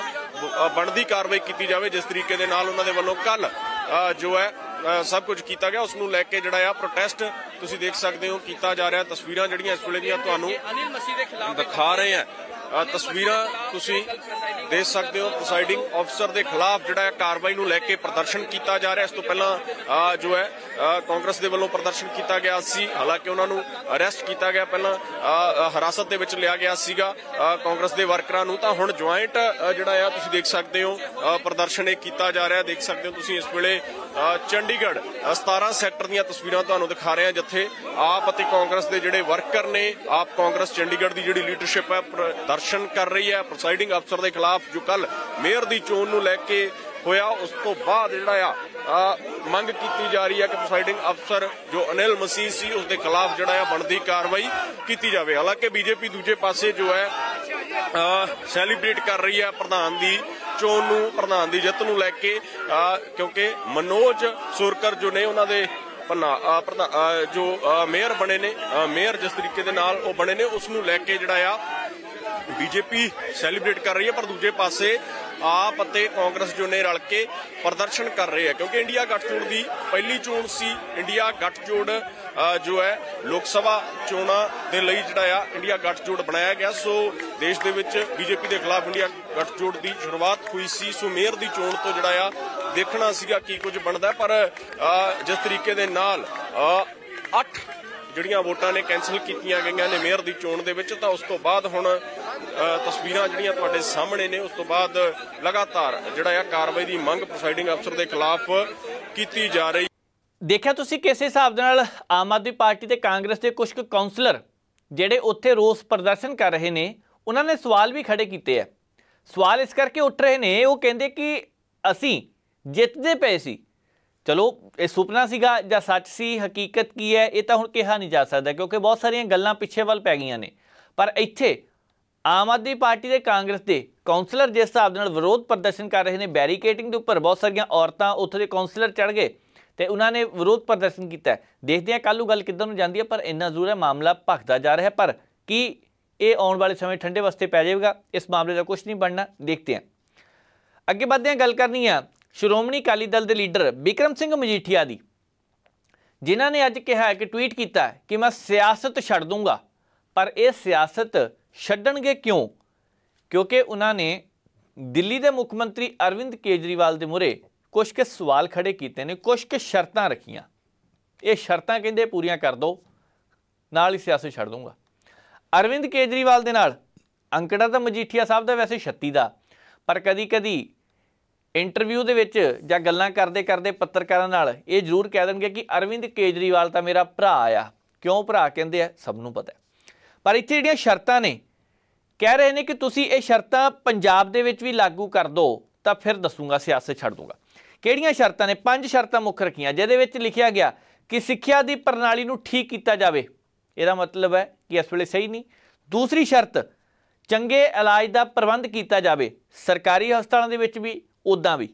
ਆ ਬਣਦੀ ਕਾਰਵਾਈ ਕੀਤੀ ਜਾਵੇ ਜਿਸ ਤਰੀਕੇ ਦੇ ਨਾਲ ਉਹਨਾਂ ਦੇ ਵੱਲੋਂ ਕੱਲ ਜੋ ਹੈ ਸਭ ਕੁਝ ਕੀਤਾ ਗਿਆ ਉਸ ਨੂੰ ਲੈ ਕੇ ਜਿਹੜਾ ਆ ਪ੍ਰੋਟੈਸਟ ਤੁਸੀਂ ਦੇਖ ਸਕਦੇ ਹੋ ਕੀਤਾ ਜਾ ਰਿਹਾ ਤਸਵੀਰਾਂ ਜਿਹੜੀਆਂ ਇਸ ਵੇਲੇ ਦੀਆਂ ਤੁਹਾਨੂੰ ਦਿਖਾ ਰਹੇ ਆ ਤਸਵੀਰਾਂ ਤੁਸੀਂ ਦੇਖ ਸਕਦੇ ਹੋ ਪ੍ਰੋਸਾਈਡਿੰਗ ਅਫਸਰ ਦੇ ਖਿਲਾਫ ਜਿਹੜਾ ਕਾਰਵਾਈ ਨੂੰ ਲੈ ਕੇ ਪ੍ਰਦਰਸ਼ਨ ਕੀਤਾ ਜਾ ਰਿਹਾ ਇਸ ਤੋਂ ਪਹਿਲਾਂ ਜੋ ਹੈ ਕਾਂਗਰਸ ਦੇ ਵੱਲੋਂ ਪ੍ਰਦਰਸ਼ਨ ਕੀਤਾ ਗਿਆ ਸੀ ਹਾਲਾਂਕਿ ਉਹਨਾਂ ਨੂੰ ਅਰੈਸਟ ਕੀਤਾ ਗਿਆ ਪਹਿਲਾਂ ਹਰਾਸਤ ਦੇ ਵਿੱਚ ਲਿਆ ਗਿਆ ਸੀਗਾ ਕਾਂਗਰਸ ਦੇ ਵਰਕਰਾਂ ਨੂੰ ਤਾਂ ਹੁਣ ਜੁਆਇੰਟ ਜਿਹੜਾ ਆ ਤੁਸੀਂ ਦੇਖ ਸਕਦੇ ਹੋ ਪ੍ਰਦਰਸ਼ਨ ਇਹ ਕੀਤਾ ਜਾ ਰਿਹਾ ਦੇਖ ਸਕਦੇ ਹੋ ਤੁਸੀਂ ਇਸ ਵੇਲੇ ਚੰਡੀਗੜ੍ਹ 17 ਸੈਕਟਰ ਦੀਆਂ ਤਸਵੀਰਾਂ ਤੁਹਾਨੂੰ ਦਿਖਾ ਰਹੇ ਹਾਂ ਜਿੱਥੇ ਆਪ ਅਤੇ ਕਾਂਗਰਸ ਦੇ ਜਿਹੜੇ ਵਰਕਰ ਨੇ ਆਪ ਕਾਂਗਰਸ ਚੰਡੀਗੜ੍ਹ ਦੀ ਜਿਹੜੀ ਲੀਡਰਸ਼ਿਪ ਹੈ ਪ੍ਰਦਰਸ਼ਨ ਕਰ ਰਹੀ ਹੈ ਪ੍ਰੈਸਾਈਡਿੰਗ ਅਫਸਰ ਦੇ ਖਿਲਾਫ ਜੋ ਕੱਲ ਮੇਅਰ ਦੀ ਚੋਣ ਨੂੰ ਲੈ ਕੇ ਹੋਇਆ ਉਸ ਤੋਂ ਬਾਅਦ ਜਿਹੜਾ ਆ ਮੰਗ ਕੀਤੀ ਜਾ ਰਹੀ ਹੈ ਕਿ ਪ੍ਰੈਸਾਈਡਿੰਗ ਅਫਸਰ ਜੋ ਅਨਿਲ ਮਸੀਹ ਸੀ ਉਸ ਦੇ ਖਿਲਾਫ ਜਿਹੜਾ ਆ ਬਣਦੀ ਕਾਰਵਾਈ ਕੀਤੀ ਜਾਵੇ ਹਾਲਾਂਕਿ ਬੀਜੇਪੀ ਦੂਜੇ ਪਾਸੇ ਜੋ ਹੈ ਸੈਲੀਬ੍ਰੇਟ ਕਰ ਰਹੀ ਹੈ ਪ੍ਰਧਾਨ ਦੀ ਚੋਣ ਨੂੰ ਪ੍ਰਧਾਨ ਦੀ ਜਿੱਤ ਨੂੰ ਲੈ ਕੇ ਕਿਉਂਕਿ ਮਨੋਜ ਸੁਰਕਰ ਜੋ ਨੇ ਉਹਨਾਂ ਦੇ ਜੋ ਮੇਅਰ ਬਣੇ ਨੇ ਮੇਅਰ ਜਿਸ ਤਰੀਕੇ ਦੇ ਨਾਲ ਉਹ ਬਣੇ ਨੇ ਉਸ ਨੂੰ ਲੈ ਕੇ ਜਿਹੜਾ ਆ ਬੀਜੇਪੀ ਸੈਲੀਬ੍ਰੇਟ ਕਰ ਰਹੀ ਹੈ ਪਰ ਦੂਜੇ ਪਾਸੇ ਆਪ ਅਤੇ ਕਾਂਗਰਸ ਜੁਨੇ ਰਲ ਕੇ ਪ੍ਰਦਰਸ਼ਨ ਕਰ ਰਹੇ ਆ ਕਿਉਂਕਿ ਇੰਡੀਆ ਗੱਠਜੋੜ ਦੀ ਪਹਿਲੀ ਚੋਣ ਸੀ ਇੰਡੀਆ ਗੱਠਜੋੜ ਜੋ ਹੈ ਲੋਕ ਸਭਾ ਚੋਣਾਂ ਦੇ ਲਈ ਜਿਹੜਾ ਆ ਇੰਡੀਆ ਗੱਠਜੋੜ ਬਣਾਇਆ ਗਿਆ ਸੋ ਦੇਸ਼ ਦੇ ਵਿੱਚ ਬੀਜੇਪੀ ਦੇ ਖਿਲਾਫ ਇੰਡੀਆ ਗੱਠਜੋੜ ਦੀ ਸ਼ੁਰੂਆਤ ਹੋਈ ਸੀ ਸੋ ਮੇਅਰ ਦੀ ਚੋਣ ਤੋਂ ਜਿਹੜਾ ਆ ਦੇਖਣਾ ਸੀਗਾ ਕੀ ਕੁਝ ਬਣਦਾ ਪਰ ਜਿਸ ਤਰੀਕੇ ਦੇ ਨਾਲ 8 ਜਿਹੜੀਆਂ ਵੋਟਾਂ ਨੇ ਕੈਨਸਲ ਕੀਤੀਆਂ ਗਈਆਂ ਨੇ ਮੇਅਰ ਦੀ ਚੋਣ ਦੇ ਵਿੱਚ ਤਾਂ ਉਸ ਤੋਂ ਬਾਅਦ ਹੁਣ ਤਸਵੀਰਾਂ ਜਿਹੜੀਆਂ ਤੁਹਾਡੇ ਸਾਹਮਣੇ ਨੇ ਉਸ ਤੋਂ ਬਾਅਦ ਲਗਾਤਾਰ ਜਿਹੜਾ ਆ ਕਾਰਵਾਈ ਦੀ ਮੰਗ ਪ੍ਰੋਸਾਈਡਿੰਗ ਅਫਸਰ ਦੇ ਖਿਲਾਫ ਕੀਤੀ ਜਾ ਰਹੀ ਦੇਖਿਆ ਤੁਸੀਂ ਕਿਸੇ ਹਿਸਾਬ ਦੇ ਨਾਲ ਆਮ ਆਦਮੀ ਪਾਰਟੀ ਤੇ ਕਾਂਗਰਸ ਦੇ ਕੁਝ ਕਾਉਂਸਲਰ ਜਿਹੜੇ ਉੱਥੇ ਰੋਸ ਪ੍ਰਦਰਸ਼ਨ ਕਰ ਰਹੇ ਨੇ ਉਹਨਾਂ ਨੇ ਸਵਾਲ ਵੀ ਖੜੇ ਕੀਤੇ ਆ ਸਵਾਲ ਇਸ ਕਰਕੇ ਉੱਠ ਰਹੇ ਨੇ ਉਹ ਕਹਿੰਦੇ ਕਿ ਅਸੀਂ ਜਿੱਤਦੇ ਪਏ ਸੀ ਚਲੋ ਇਹ ਸੁਪਨਾ ਸੀਗਾ ਜਾਂ ਸੱਚ ਸੀ ਹਕੀਕਤ ਕੀ ਹੈ ਇਹ ਤਾਂ ਹੁਣ ਕਿਹਾ ਨਹੀਂ ਜਾ ਸਕਦਾ ਕਿਉਂਕਿ ਬਹੁਤ ਸਾਰੀਆਂ ਗੱਲਾਂ ਪਿੱਛੇ ਵੱਲ ਪੈ ਗਈਆਂ ਨੇ ਪਰ ਇੱਥੇ ਆਮ ਆਦਮੀ ਪਾਰਟੀ ਦੇ ਕਾਂਗਰਸ ਦੇ ਕਾਉਂਸਲਰ ਜਿਸ ਹਿਸਾਬ ਦੇ ਨਾਲ ਵਿਰੋਧ ਪ੍ਰਦਰਸ਼ਨ ਕਰ ਰਹੇ ਨੇ ਬੈਰੀਕੇਟਿੰਗ ਦੇ ਉੱਪਰ ਬਹੁਤ ਸਾਰੀਆਂ ਔਰਤਾਂ ਉੱਥੇ ਦੇ ਕਾਉਂਸਲਰ ਚੜ ਗਏ ਤੇ ਉਹਨਾਂ ਨੇ ਵਿਰੋਧ ਪ੍ਰਦਰਸ਼ਨ ਕੀਤਾ ਦੇਖਦੇ ਆ ਕੱਲੂ ਨੂੰ ਗੱਲ ਕਿੱਦਾਂ ਨੂੰ ਜਾਂਦੀ ਹੈ ਪਰ ਇੰਨਾ ਜ਼ਰੂਰ ਹੈ ਮਾਮਲਾ ਭਖਦਾ ਜਾ ਰਿਹਾ ਪਰ ਕੀ ਇਹ ਆਉਣ ਵਾਲੇ ਸਮੇਂ ਠੰਡੇ ਵਾਸਤੇ ਪੈ ਜਾਏਗਾ ਇਸ ਮਾਮਲੇ ਦਾ ਕੁਝ ਨਹੀਂ ਬਣਨਾ ਦੇਖਦੇ ਆ ਅੱਗੇ ਵੱਧਦੇ ਆ ਗੱਲ ਕਰਨੀ ਆ ਸ਼੍ਰੋਮਣੀ ਅਕਾਲੀ ਦਲ ਦੇ ਲੀਡਰ ਵਿਕਰਮ ਸਿੰਘ ਮਜੀਠੀਆ ਦੀ ਜਿਨ੍ਹਾਂ ਨੇ ਅੱਜ ਕਿਹਾ ਕਿ ਟਵੀਟ ਕੀਤਾ ਕਿ ਮੈਂ ਸਿਆਸਤ ਛੱਡ ਦੂੰਗਾ ਪਰ ਇਹ ਸਿਆਸਤ ਛੱਡਣਗੇ ਕਿਉਂ ਕਿਉਂਕਿ ਉਹਨਾਂ ਨੇ ਦਿੱਲੀ ਦੇ ਮੁੱਖ ਮੰਤਰੀ ਅਰਵਿੰਦ ਕੇਜਰੀਵਾਲ ਦੇ ਮੂਰੇ ਕੁਝ ਕੇ ਸਵਾਲ ਖੜੇ ਕੀਤੇ ਨੇ ਕੁਝ ਕੇ ਸ਼ਰਤਾਂ ਰੱਖੀਆਂ ਇਹ ਸ਼ਰਤਾਂ ਕਹਿੰਦੇ ਪੂਰੀਆਂ ਕਰ ਦੋ ਨਾਲ ਹੀ ਸਿਆਸਤ ਛੱਡ ਦੂੰਗਾ ਅਰਵਿੰਦ ਕੇਜਰੀਵਾਲ ਦੇ ਨਾਲ ਅੰਕੜਾ ਤਾਂ ਮਜੀਠੀਆ ਸਾਹਿਬ ਦਾ ਵੈਸੇ 36 ਦਾ ਪਰ ਕਦੀ-ਕਦੀ ਇੰਟਰਵਿਊ ਦੇ ਵਿੱਚ ਜਾਂ ਗੱਲਾਂ ਕਰਦੇ-ਕਰਦੇ ਪੱਤਰਕਾਰਾਂ ਨਾਲ ਇਹ ਜ਼ਰੂਰ ਕਹਿ ਦੇਣਗੇ ਕਿ ਅਰਵਿੰਦ ਕੇਜਰੀਵਾਲ ਤਾਂ ਮੇਰਾ ਭਰਾ ਆ ਕਿਉਂ ਭਰਾ ਕਹਿੰਦੇ ਆ ਸਭ ਨੂੰ ਪਤਾ ਹੈ ਪਰ ਇੱਥੇ ਜਿਹੜੀਆਂ ਸ਼ਰਤਾਂ ਨੇ ਕਹਿ ਰਹੇ ਨੇ ਕਿ ਤੁਸੀਂ ਇਹ ਸ਼ਰਤਾਂ ਪੰਜਾਬ ਦੇ ਵਿੱਚ ਵੀ ਲਾਗੂ ਕਰ ਦਿਓ ਤਾਂ ਫਿਰ ਦੱਸੂਗਾ ਸਿਆਸਤ ਛੱਡ ਦੂੰਗਾ ਕਿਹੜੀਆਂ ਸ਼ਰਤਾਂ ਨੇ ਪੰਜ ਸ਼ਰਤਾਂ ਮੁੱਖ ਰੱਖੀਆਂ ਜਿਹਦੇ ਵਿੱਚ ਲਿਖਿਆ ਗਿਆ ਕਿ ਸਿੱਖਿਆ ਦੀ ਪ੍ਰਣਾਲੀ ਨੂੰ ਠੀਕ ਕੀਤਾ ਜਾਵੇ ਇਹਦਾ ਮਤਲਬ ਹੈ ਕਿ ਇਸ ਵੇਲੇ ਸਹੀ ਨਹੀਂ ਦੂਸਰੀ ਸ਼ਰਤ ਚੰਗੇ ਇਲਾਜ ਦਾ ਪ੍ਰਬੰਧ ਕੀਤਾ ਜਾਵੇ ਸਰਕਾਰੀ ਹਸਪਤਾਲਾਂ ਦੇ ਵਿੱਚ ਵੀ ਉਦਾਂ ਵੀ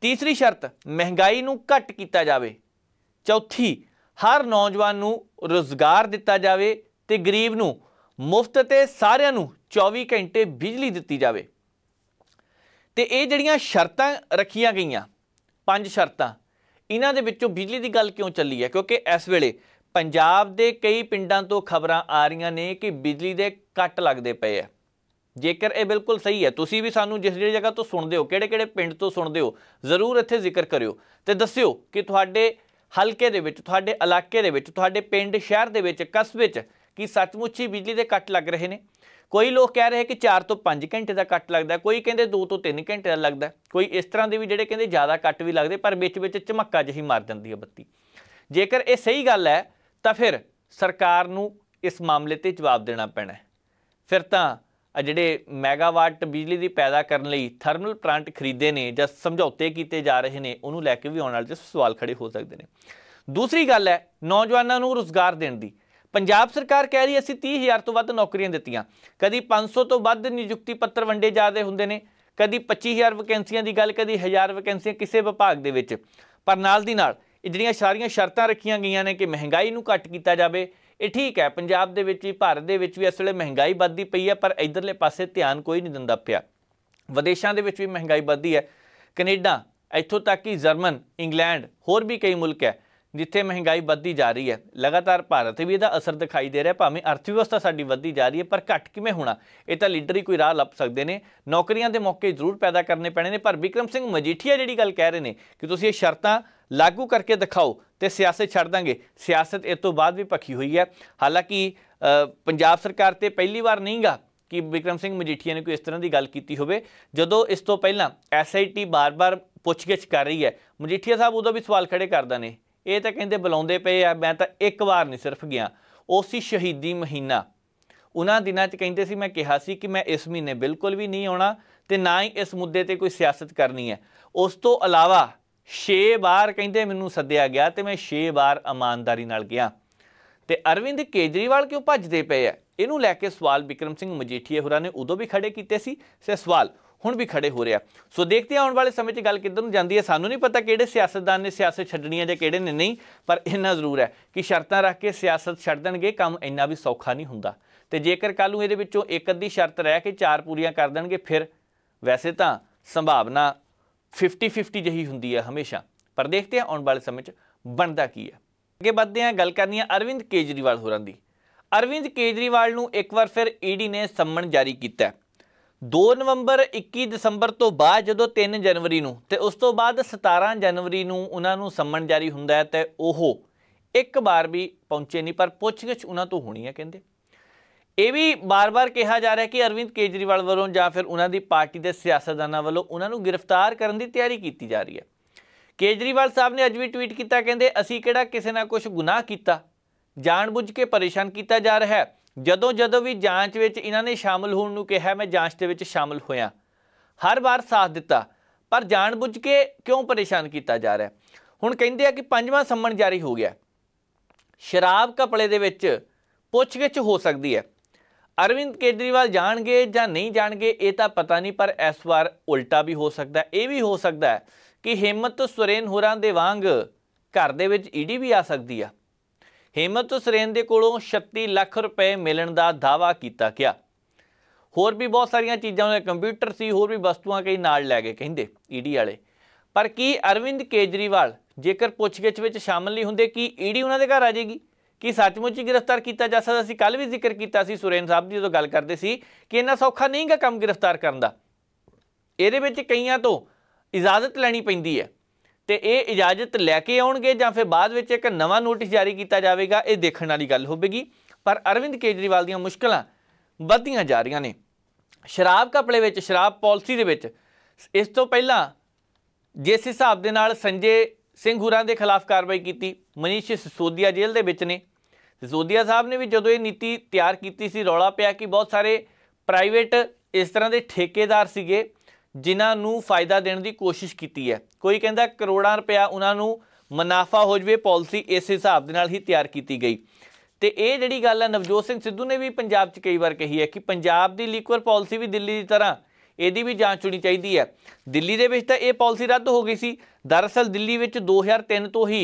ਤੀਸਰੀ ਸ਼ਰਤ ਮਹਿੰਗਾਈ ਨੂੰ ਘੱਟ ਕੀਤਾ ਜਾਵੇ ਚੌਥੀ ਹਰ ਨੌਜਵਾਨ ਨੂੰ ਰੋਜ਼ਗਾਰ ਦਿੱਤਾ ਜਾਵੇ ਤੇ ਗਰੀਬ ਨੂੰ ਮੁਫਤ ਤੇ ਸਾਰਿਆਂ ਨੂੰ 24 ਘੰਟੇ ਬਿਜਲੀ ਦਿੱਤੀ ਜਾਵੇ ਤੇ ਇਹ ਜਿਹੜੀਆਂ ਸ਼ਰਤਾਂ ਰੱਖੀਆਂ ਗਈਆਂ ਪੰਜ ਸ਼ਰਤਾਂ ਇਹਨਾਂ ਦੇ ਵਿੱਚੋਂ ਬਿਜਲੀ ਦੀ ਗੱਲ ਕਿਉਂ ਚੱਲੀ ਹੈ ਕਿਉਂਕਿ ਇਸ ਵੇਲੇ ਪੰਜਾਬ ਦੇ ਕਈ ਪਿੰਡਾਂ ਤੋਂ ਖਬਰਾਂ ਆ ਰਹੀਆਂ ਨੇ ਕਿ ਬਿਜਲੀ ਦੇ ਕੱਟ ਲੱਗਦੇ ਪਏ ਆ ਜੇਕਰ ਇਹ ਬਿਲਕੁਲ ਸਹੀ ਹੈ ਤੁਸੀਂ ਵੀ ਸਾਨੂੰ ਜਿਸ ਜਿਹੜੀ ਜਗ੍ਹਾ ਤੋਂ ਸੁਣਦੇ ਹੋ ਕਿਹੜੇ-ਕਿਹੜੇ ਪਿੰਡ ਤੋਂ ਸੁਣਦੇ ਹੋ ਜ਼ਰੂਰ ਇੱਥੇ ਜ਼ਿਕਰ ਕਰਿਓ ਤੇ ਦੱਸਿਓ ਕਿ ਤੁਹਾਡੇ ਹਲਕੇ ਦੇ ਵਿੱਚ ਤੁਹਾਡੇ ਇਲਾਕੇ ਦੇ ਵਿੱਚ ਤੁਹਾਡੇ ਪਿੰਡ ਸ਼ਹਿਰ ਦੇ ਵਿੱਚ ਕਸਬੇ ਵਿੱਚ ਕਿ ਸੱਚਮੁੱਚ ਹੀ ਬਿਜਲੀ ਦੇ ਕੱਟ ਲੱਗ ਰਹੇ ਨੇ ਕੋਈ ਲੋਕ ਕਹਿ ਰਹੇ ਕਿ 4 ਤੋਂ 5 ਘੰਟੇ ਦਾ ਕੱਟ ਲੱਗਦਾ ਕੋਈ ਕਹਿੰਦੇ 2 ਤੋਂ 3 ਘੰਟੇ ਦਾ ਲੱਗਦਾ ਕੋਈ ਇਸ ਤਰ੍ਹਾਂ ਦੇ ਵੀ ਜਿਹੜੇ ਕਹਿੰਦੇ ਜ਼ਿਆਦਾ ਕੱਟ ਵੀ ਲੱਗਦੇ ਪਰ ਵਿੱਚ ਵਿੱਚ ਝਮੱਕਾ ਜਿਹੀ ਮਾਰ ਜਾਂਦੀ ਹੈ ਬੱਤੀ ਜੇਕਰ ਇਹ ਸਹੀ ਗੱਲ ਹੈ ਤਾਂ ਫਿਰ ਸਰਕਾਰ ਨੂੰ ਇਸ ਮਾਮਲੇ ਤੇ ਜਵਾਬ ਦੇਣਾ ਪੈਣਾ ਫਿਰ ਤਾਂ ਆ ਜਿਹੜੇ ਮੈਗਾਵਾਟ ਬਿਜਲੀ ਦੀ ਪੈਦਾ ਕਰਨ ਲਈ ਥਰਮਲ ਪਲਾਂਟ ਖਰੀਦੇ ਨੇ ਜਾਂ ਸਮਝੌਤੇ ਕੀਤੇ ਜਾ ਰਹੇ ਨੇ ਉਹਨੂੰ ਲੈ ਕੇ ਵੀ ਆਉਣ ਵਾਲੇ ਸਵਾਲ ਖੜੇ ਹੋ ਸਕਦੇ ਨੇ ਦੂਸਰੀ ਗੱਲ ਹੈ ਨੌਜਵਾਨਾਂ ਨੂੰ ਰੋਜ਼ਗਾਰ ਦੇਣ ਦੀ ਪੰਜਾਬ ਸਰਕਾਰ ਕਹਿ ਰਹੀ ਅਸੀਂ 30000 ਤੋਂ ਵੱਧ ਨੌਕਰੀਆਂ ਦਿੱਤੀਆਂ ਕਦੀ 500 ਤੋਂ ਵੱਧ ਨਿਯੁਕਤੀ ਪੱਤਰ ਵੰਡੇ ਜਾਦੇ ਹੁੰਦੇ ਨੇ ਕਦੀ 25000 ਵੈਕੈਂਸੀਆਂ ਦੀ ਗੱਲ ਕਦੀ 1000 ਵੈਕੈਂਸੀਆਂ ਕਿਸੇ ਵਿਭਾਗ ਦੇ ਵਿੱਚ ਪਰ ਨਾਲ ਦੀ ਨਾਲ ਇਹ ਜਿਹੜੀਆਂ ਸਾਰੀਆਂ ਸ਼ਰਤਾਂ ਰੱਖੀਆਂ ਗਈਆਂ ਨੇ ਕਿ ਮਹਿੰਗਾਈ ਨੂੰ ਘੱਟ ਕੀਤਾ ਜਾਵੇ ਇਹ ਠੀਕ ਹੈ ਪੰਜਾਬ ਦੇ ਵਿੱਚ ਵੀ ਭਾਰਤ ਦੇ ਵਿੱਚ ਵੀ ਅਸਲੇ ਮਹਿੰਗਾਈ ਵੱਧਦੀ ਪਈ ਹੈ ਪਰ ਇਧਰਲੇ ਪਾਸੇ ਧਿਆਨ ਕੋਈ ਨਹੀਂ ਦਿੰਦਾ ਪਿਆ ਵਿਦੇਸ਼ਾਂ ਦੇ ਵਿੱਚ ਵੀ ਮਹਿੰਗਾਈ ਵੱਧਦੀ ਹੈ ਕੈਨੇਡਾ ਇੱਥੋਂ ਤੱਕ ਕਿ ਜਰਮਨ ਇੰਗਲੈਂਡ ਹੋਰ ਵੀ ਕਈ ਮੁਲਕ ਹੈ ਜਿੱਥੇ ਮਹਿੰਗਾਈ ਵੱਧਦੀ ਜਾ ਰਹੀ ਹੈ ਲਗਾਤਾਰ ਭਾਰਤ ਵੀ ਇਹਦਾ ਅਸਰ ਦਿਖਾਈ ਦੇ ਰਿਹਾ ਭਾਵੇਂ ਅਰਥ ਵਿਵਸਥਾ ਸਾਡੀ ਵੱਧਦੀ ਜਾ ਰਹੀ ਹੈ ਪਰ ਘਟ ਕਿਵੇਂ ਹੋਣਾ ਇਹ ਤਾਂ ਲੀਡਰ ਹੀ ਕੋਈ ਰਾਹ ਲੱਭ ਸਕਦੇ ਨੇ ਨੌਕਰੀਆਂ ਦੇ ਮੌਕੇ ਜ਼ਰੂਰ ਪੈਦਾ ਕਰਨੇ ਪੈਣੇ ਨੇ ਪਰ ਵਿਕਰਮ ਸਿੰਘ ਮਜੀਠੀਆ ਜਿਹੜੀ ਗੱਲ ਕਹਿ ਰਹੇ ਨੇ ਕਿ ਤੁਸੀਂ ਇਹ ਸ਼ਰਤਾਂ ਲਾਗੂ ਕਰਕੇ ਦਿਖਾਓ ਤੇ ਸਿਆਸਤ ਛੱਡ ਦਾਂਗੇ ਸਿਆਸਤ ਇਸ ਤੋਂ ਬਾਅਦ ਵੀ ਪੱਕੀ ਹੋਈ ਹੈ ਹਾਲਾਂਕਿ ਪੰਜਾਬ ਸਰਕਾਰ ਤੇ ਪਹਿਲੀ ਵਾਰ ਨਹੀਂਗਾ ਕਿ ਵਿਕਰਮ ਸਿੰਘ ਮਜੀਠੀਆ ਨੇ ਕੋਈ ਇਸ ਤਰ੍ਹਾਂ ਦੀ ਗੱਲ ਕੀਤੀ ਹੋਵੇ ਜਦੋਂ ਇਸ ਤੋਂ ਪਹਿਲਾਂ ਐਸਆਈਟੀ ਬਾਰ-ਬਾਰ ਪੁੱਛਗਿੱਛ ਕਰ ਰਹੀ ਹੈ ਮਜੀਠੀਆ ਸਾਹਿਬ ਉਦੋਂ ਵੀ ਸਵਾਲ ਖੜੇ ਕਰਦਾ ਨੇ ਇਹ ਤਾਂ ਕਹਿੰਦੇ ਬੁਲਾਉਂਦੇ ਪਏ ਆ ਮੈਂ ਤਾਂ ਇੱਕ ਵਾਰ ਨਹੀਂ ਸਿਰਫ ਗਿਆ ਉਹ ਸੀ ਸ਼ਹੀਦੀ ਮਹੀਨਾ ਉਹਨਾਂ ਦਿਨਾਂ 'ਚ ਕਹਿੰਦੇ ਸੀ ਮੈਂ ਕਿਹਾ ਸੀ ਕਿ ਮੈਂ ਇਸ ਮਹੀਨੇ ਬਿਲਕੁਲ ਵੀ ਨਹੀਂ ਆਉਣਾ ਤੇ ਨਾ ਹੀ ਇਸ ਮੁੱਦੇ ਤੇ ਕੋਈ ਸਿਆਸਤ ਕਰਨੀ ਹੈ ਉਸ ਤੋਂ ਇਲਾਵਾ 6 ਵਾਰ ਕਹਿੰਦੇ ਮੈਨੂੰ ਸੱਦਿਆ ਗਿਆ ਤੇ ਮੈਂ 6 ਵਾਰ ਇਮਾਨਦਾਰੀ ਨਾਲ ਗਿਆ ਤੇ ਅਰਵਿੰਦ ਕੇਜਰੀਵਾਲ ਕਿਉਂ ਭੱਜਦੇ ਪਏ ਆ ਇਹਨੂੰ ਲੈ ਕੇ ਸਵਾਲ ਵਿਕਰਮ ਸਿੰਘ ਮਜੀਠੀਏ ਹੋਰਾਂ ਨੇ ਉਦੋਂ ਵੀ ਖੜੇ ਕੀਤੇ ਸੀ ਸੇ ਸਵਾਲ ਹੁਣ ਵੀ ਖੜੇ ਹੋ ਰਿਹਾ ਸੋ ਦੇਖਦੇ ਆਉਣ ਵਾਲੇ ਸਮੇਂ 'ਚ ਗੱਲ ਕਿੱਧਰ ਨੂੰ ਜਾਂਦੀ ਹੈ ਸਾਨੂੰ ਨਹੀਂ ਪਤਾ ਕਿਹੜੇ ਸਿਆਸਤਦਾਨ ਨੇ ਸਿਆਸਤ ਛੱਡਣੀ ਹੈ ਜਾਂ ਕਿਹੜੇ ਨੇ ਨਹੀਂ ਪਰ ਇਹਨਾਂ ਜ਼ਰੂਰ ਹੈ ਕਿ ਸ਼ਰਤਾਂ ਰੱਖ ਕੇ ਸਿਆਸਤ ਛੱਡ ਦੇਣਗੇ ਕੰਮ ਇੰਨਾ ਵੀ ਸੌਖਾ ਨਹੀਂ ਹੁੰਦਾ ਤੇ ਜੇਕਰ ਕੱਲ ਨੂੰ ਇਹਦੇ ਵਿੱਚੋਂ ਇੱਕ ਅੱਧੀ ਸ਼ਰਤ ਰਹਿ ਕੇ ਚਾਰ ਪੂਰੀਆਂ ਕਰ ਦੇਣਗੇ ਫਿਰ ਵੈਸੇ ਤਾਂ ਸੰਭਾਵਨਾ 50-50 ਜਹੀ ਹੁੰਦੀ ਹੈ ਹਮੇਸ਼ਾ ਪਰ ਦੇਖਦੇ ਆ ਆਉਣ ਵਾਲੇ ਸਮੇਂ 'ਚ ਬਣਦਾ ਕੀ ਹੈ ਅੱਗੇ ਵੱਧਦੇ ਆ ਗੱਲ ਕਰਨੀ ਆ ਅਰਵਿੰਦ ਕੇਜਰੀਵਾਲ ਹੋਰਾਂ ਦੀ ਅਰਵਿੰਦ ਕੇਜਰੀਵਾਲ ਨੂੰ ਇੱਕ ਵਾਰ ਫਿਰ ਈਡੀ ਨੇ ਸੰਮਣ ਜਾਰੀ ਕੀਤਾ 2 ਨਵੰਬਰ 21 ਦਸੰਬਰ ਤੋਂ ਬਾਅਦ ਜਦੋਂ 3 ਜਨਵਰੀ ਨੂੰ ਤੇ ਉਸ ਤੋਂ ਬਾਅਦ 17 ਜਨਵਰੀ ਨੂੰ ਉਹਨਾਂ ਨੂੰ ਸੰਮਣ ਜਾਰੀ ਹੁੰਦਾ ਹੈ ਤੇ ਉਹ ਇੱਕ ਵਾਰ ਵੀ ਪਹੁੰਚੇ ਨਹੀਂ ਪਰ ਪੁੱਛਗਿੱਛ ਉਹਨਾਂ ਤੋਂ ਹੋਣੀ ਹੈ ਕਹਿੰਦੇ ਇਹ ਵੀ ਬਾਰ-ਬਾਰ ਕਿਹਾ ਜਾ ਰਿਹਾ ਕਿ ਅਰਵਿੰਦ ਕੇਜਰੀਵਾਲ ਵੱਲੋਂ ਜਾਂ ਫਿਰ ਉਹਨਾਂ ਦੀ ਪਾਰਟੀ ਦੇ ਸਿਆਸਤਦਾਨਾਂ ਵੱਲੋਂ ਉਹਨਾਂ ਨੂੰ ਗ੍ਰਿਫਤਾਰ ਕਰਨ ਦੀ ਤਿਆਰੀ ਕੀਤੀ ਜਾ ਰਹੀ ਹੈ ਕੇਜਰੀਵਾਲ ਸਾਹਿਬ ਨੇ ਅੱਜ ਵੀ ਟਵੀਟ ਕੀਤਾ ਕਹਿੰਦੇ ਅਸੀਂ ਕਿਹੜਾ ਕਿਸੇ ਨਾਲ ਕੁਝ ਗੁਨਾਹ ਕੀਤਾ ਜਾਣਬੁੱਝ ਕੇ ਪਰੇਸ਼ਾਨ ਕੀਤਾ ਜਾ ਰਿਹਾ ਹੈ ਜਦੋਂ ਜਦੋਂ ਵੀ ਜਾਂਚ ਵਿੱਚ ਇਹਨਾਂ ਨੇ ਸ਼ਾਮਲ ਹੋਣ ਨੂੰ ਕਿਹਾ ਮੈਂ ਜਾਂਚ ਦੇ ਵਿੱਚ ਸ਼ਾਮਲ ਹੋਇਆ ਹਰ ਵਾਰ ਸਾਥ ਦਿੱਤਾ ਪਰ ਜਾਣਬੁੱਝ ਕੇ ਕਿਉਂ ਪਰੇਸ਼ਾਨ ਕੀਤਾ ਜਾ ਰਿਹਾ ਹੁਣ ਕਹਿੰਦੇ ਆ ਕਿ ਪੰਜਵਾਂ ਸੰਮਣ ਜਾਰੀ ਹੋ ਗਿਆ ਸ਼ਰਾਬ ਕਪੜੇ ਦੇ ਵਿੱਚ ਪੁੱਛਗਿੱਛ ਹੋ ਸਕਦੀ ਹੈ ਅਰਵਿੰਦ ਕੇਜਰੀਵਾਲ ਜਾਣਗੇ ਜਾਂ ਨਹੀਂ ਜਾਣਗੇ ਇਹ ਤਾਂ ਪਤਾ ਨਹੀਂ ਪਰ ਇਸ ਵਾਰ ਉਲਟਾ ਵੀ ਹੋ ਸਕਦਾ ਇਹ ਵੀ ਹੋ ਸਕਦਾ ਕਿ ਹਿੰਮਤ ਸੁਰੇਨ ਹੋਰਾਂ ਦੇ ਵਾਂਗ ਘਰ ਦੇ ਵਿੱਚ ਈਡੀ ਵੀ ਆ ਸਕਦੀ ਆ ਹਿੰਮਤ ਸਰੇਨ ਦੇ ਕੋਲੋਂ 36 ਲੱਖ ਰੁਪਏ ਮਿਲਣ ਦਾ ਦਾਵਾ ਕੀਤਾ ਗਿਆ ਹੋਰ ਵੀ ਬਹੁਤ ਸਾਰੀਆਂ ਚੀਜ਼ਾਂ ਉਹਨੇ ਕੰਪਿਊਟਰ ਸੀ ਹੋਰ ਵੀ ਵਸਤੂਆਂ ਕਈ ਨਾਲ ਲੈ ਗਏ ਕਹਿੰਦੇ ਈਡੀ e ਵਾਲੇ ਪਰ ਕੀ ਅਰਵਿੰਦ ਕੇਜਰੀਵਾਲ ਜੇਕਰ ਪੁੱਛਗਿੱਛ ਵਿੱਚ ਸ਼ਾਮਲ ਨਹੀਂ ਹੁੰਦੇ ਕੀ ਈਡੀ e ਉਹਨਾਂ ਦੇ ਘਰ ਆ ਜਾਏਗੀ ਕੀ ਸੱਚਮੁੱਚ ਹੀ ਗ੍ਰਿਫਤਾਰ ਕੀਤਾ ਜਾ ਸਕਦਾ ਸੀ ਕੱਲ ਵੀ ਜ਼ਿਕਰ ਕੀਤਾ ਸੀ ਸੁਰੇਨ ਸਾਹਿਬ ਦੀ ਜਦੋਂ ਗੱਲ ਕਰਦੇ ਸੀ ਕਿ ਇਹਨਾਂ ਸੌਖਾ ਨਹੀਂਗਾ ਕੰਮ ਗ੍ਰਿਫਤਾਰ ਕਰਨ ਦਾ ਇਹਦੇ ਵਿੱਚ ਕਈਆਂ ਤੋਂ ਇਜਾਜ਼ਤ ਲੈਣੀ ਪੈਂਦੀ ਹੈ ਤੇ ਇਹ ਇਜਾਜ਼ਤ ਲੈ ਕੇ ਆਉਣਗੇ ਜਾਂ ਫਿਰ ਬਾਅਦ ਵਿੱਚ ਇੱਕ ਨਵਾਂ ਨੋਟਿਸ ਜਾਰੀ ਕੀਤਾ ਜਾਵੇਗਾ ਇਹ ਦੇਖਣ ਵਾਲੀ ਗੱਲ ਹੋਵੇਗੀ ਪਰ ਅਰਵਿੰਦ ਕੇਜਰੀਵਾਲ ਦੀਆਂ ਮੁਸ਼ਕਲਾਂ ਵੱਧੀਆਂ ਜਾ ਰਹੀਆਂ ਨੇ ਸ਼ਰਾਬ ਕਪੜੇ ਵਿੱਚ ਸ਼ਰਾਬ ਪਾਲਿਸੀ ਦੇ ਵਿੱਚ ਇਸ ਤੋਂ ਪਹਿਲਾਂ ਜਿਸ ਹਿਸਾਬ ਦੇ ਨਾਲ ਸੰਜੇ ਸਿੰਘ ਹੁਰਾਂ ਦੇ ਖਿਲਾਫ ਕਾਰਵਾਈ ਕੀਤੀ ਮਨੀਸ਼ ਸਿਸੋਦੀਆ ਜੇਲ੍ਹ ਦੇ ਵਿੱਚ ਨੇ ਸਿਸੋਦੀਆ ਸਾਹਿਬ ਨੇ ਵੀ ਜਦੋਂ ਇਹ ਨੀਤੀ ਤਿਆਰ ਕੀਤੀ ਸੀ ਰੌਲਾ ਪਿਆ ਕਿ ਬਹੁਤ ਸਾਰੇ ਪ੍ਰਾਈਵੇਟ ਇਸ ਤਰ੍ਹਾਂ ਦੇ ਠੇਕੇਦਾਰ ਸੀਗੇ ਜਿਨ੍ਹਾਂ ਨੂੰ ਫਾਇਦਾ ਦੇਣ ਦੀ ਕੋਸ਼ਿਸ਼ ਕੀਤੀ ਹੈ ਕੋਈ ਕਹਿੰਦਾ ਕਰੋੜਾਂ ਰੁਪਇਆ ਉਹਨਾਂ ਨੂੰ ਮੁਨਾਫਾ ਹੋ ਜਵੇ ਪਾਲਿਸੀ ਇਸ ਹਿਸਾਬ ਦੇ ਨਾਲ ਹੀ ਤਿਆਰ ਕੀਤੀ ਗਈ ਤੇ ਇਹ ਜਿਹੜੀ ਗੱਲ ਹੈ ਨਵਜੋਤ ਸਿੰਘ ਸਿੱਧੂ ਨੇ ਵੀ ਪੰਜਾਬ 'ਚ ਕਈ ਵਾਰ ਕਹੀ ਹੈ ਕਿ ਪੰਜਾਬ ਦੀ ਲਿਕਵਰ ਪਾਲਿਸੀ ਵੀ ਦਿੱਲੀ ਦੀ ਤਰ੍ਹਾਂ ਇਹਦੀ ਵੀ ਜਾਂਚ ਹੋਣੀ ਚਾਹੀਦੀ ਹੈ ਦਿੱਲੀ ਦੇ ਵਿੱਚ ਤਾਂ ਇਹ ਪਾਲਿਸੀ ਰੱਦ ਹੋ ਗਈ ਸੀ ਦਰਅਸਲ ਦਿੱਲੀ ਵਿੱਚ 2003 ਤੋਂ ਹੀ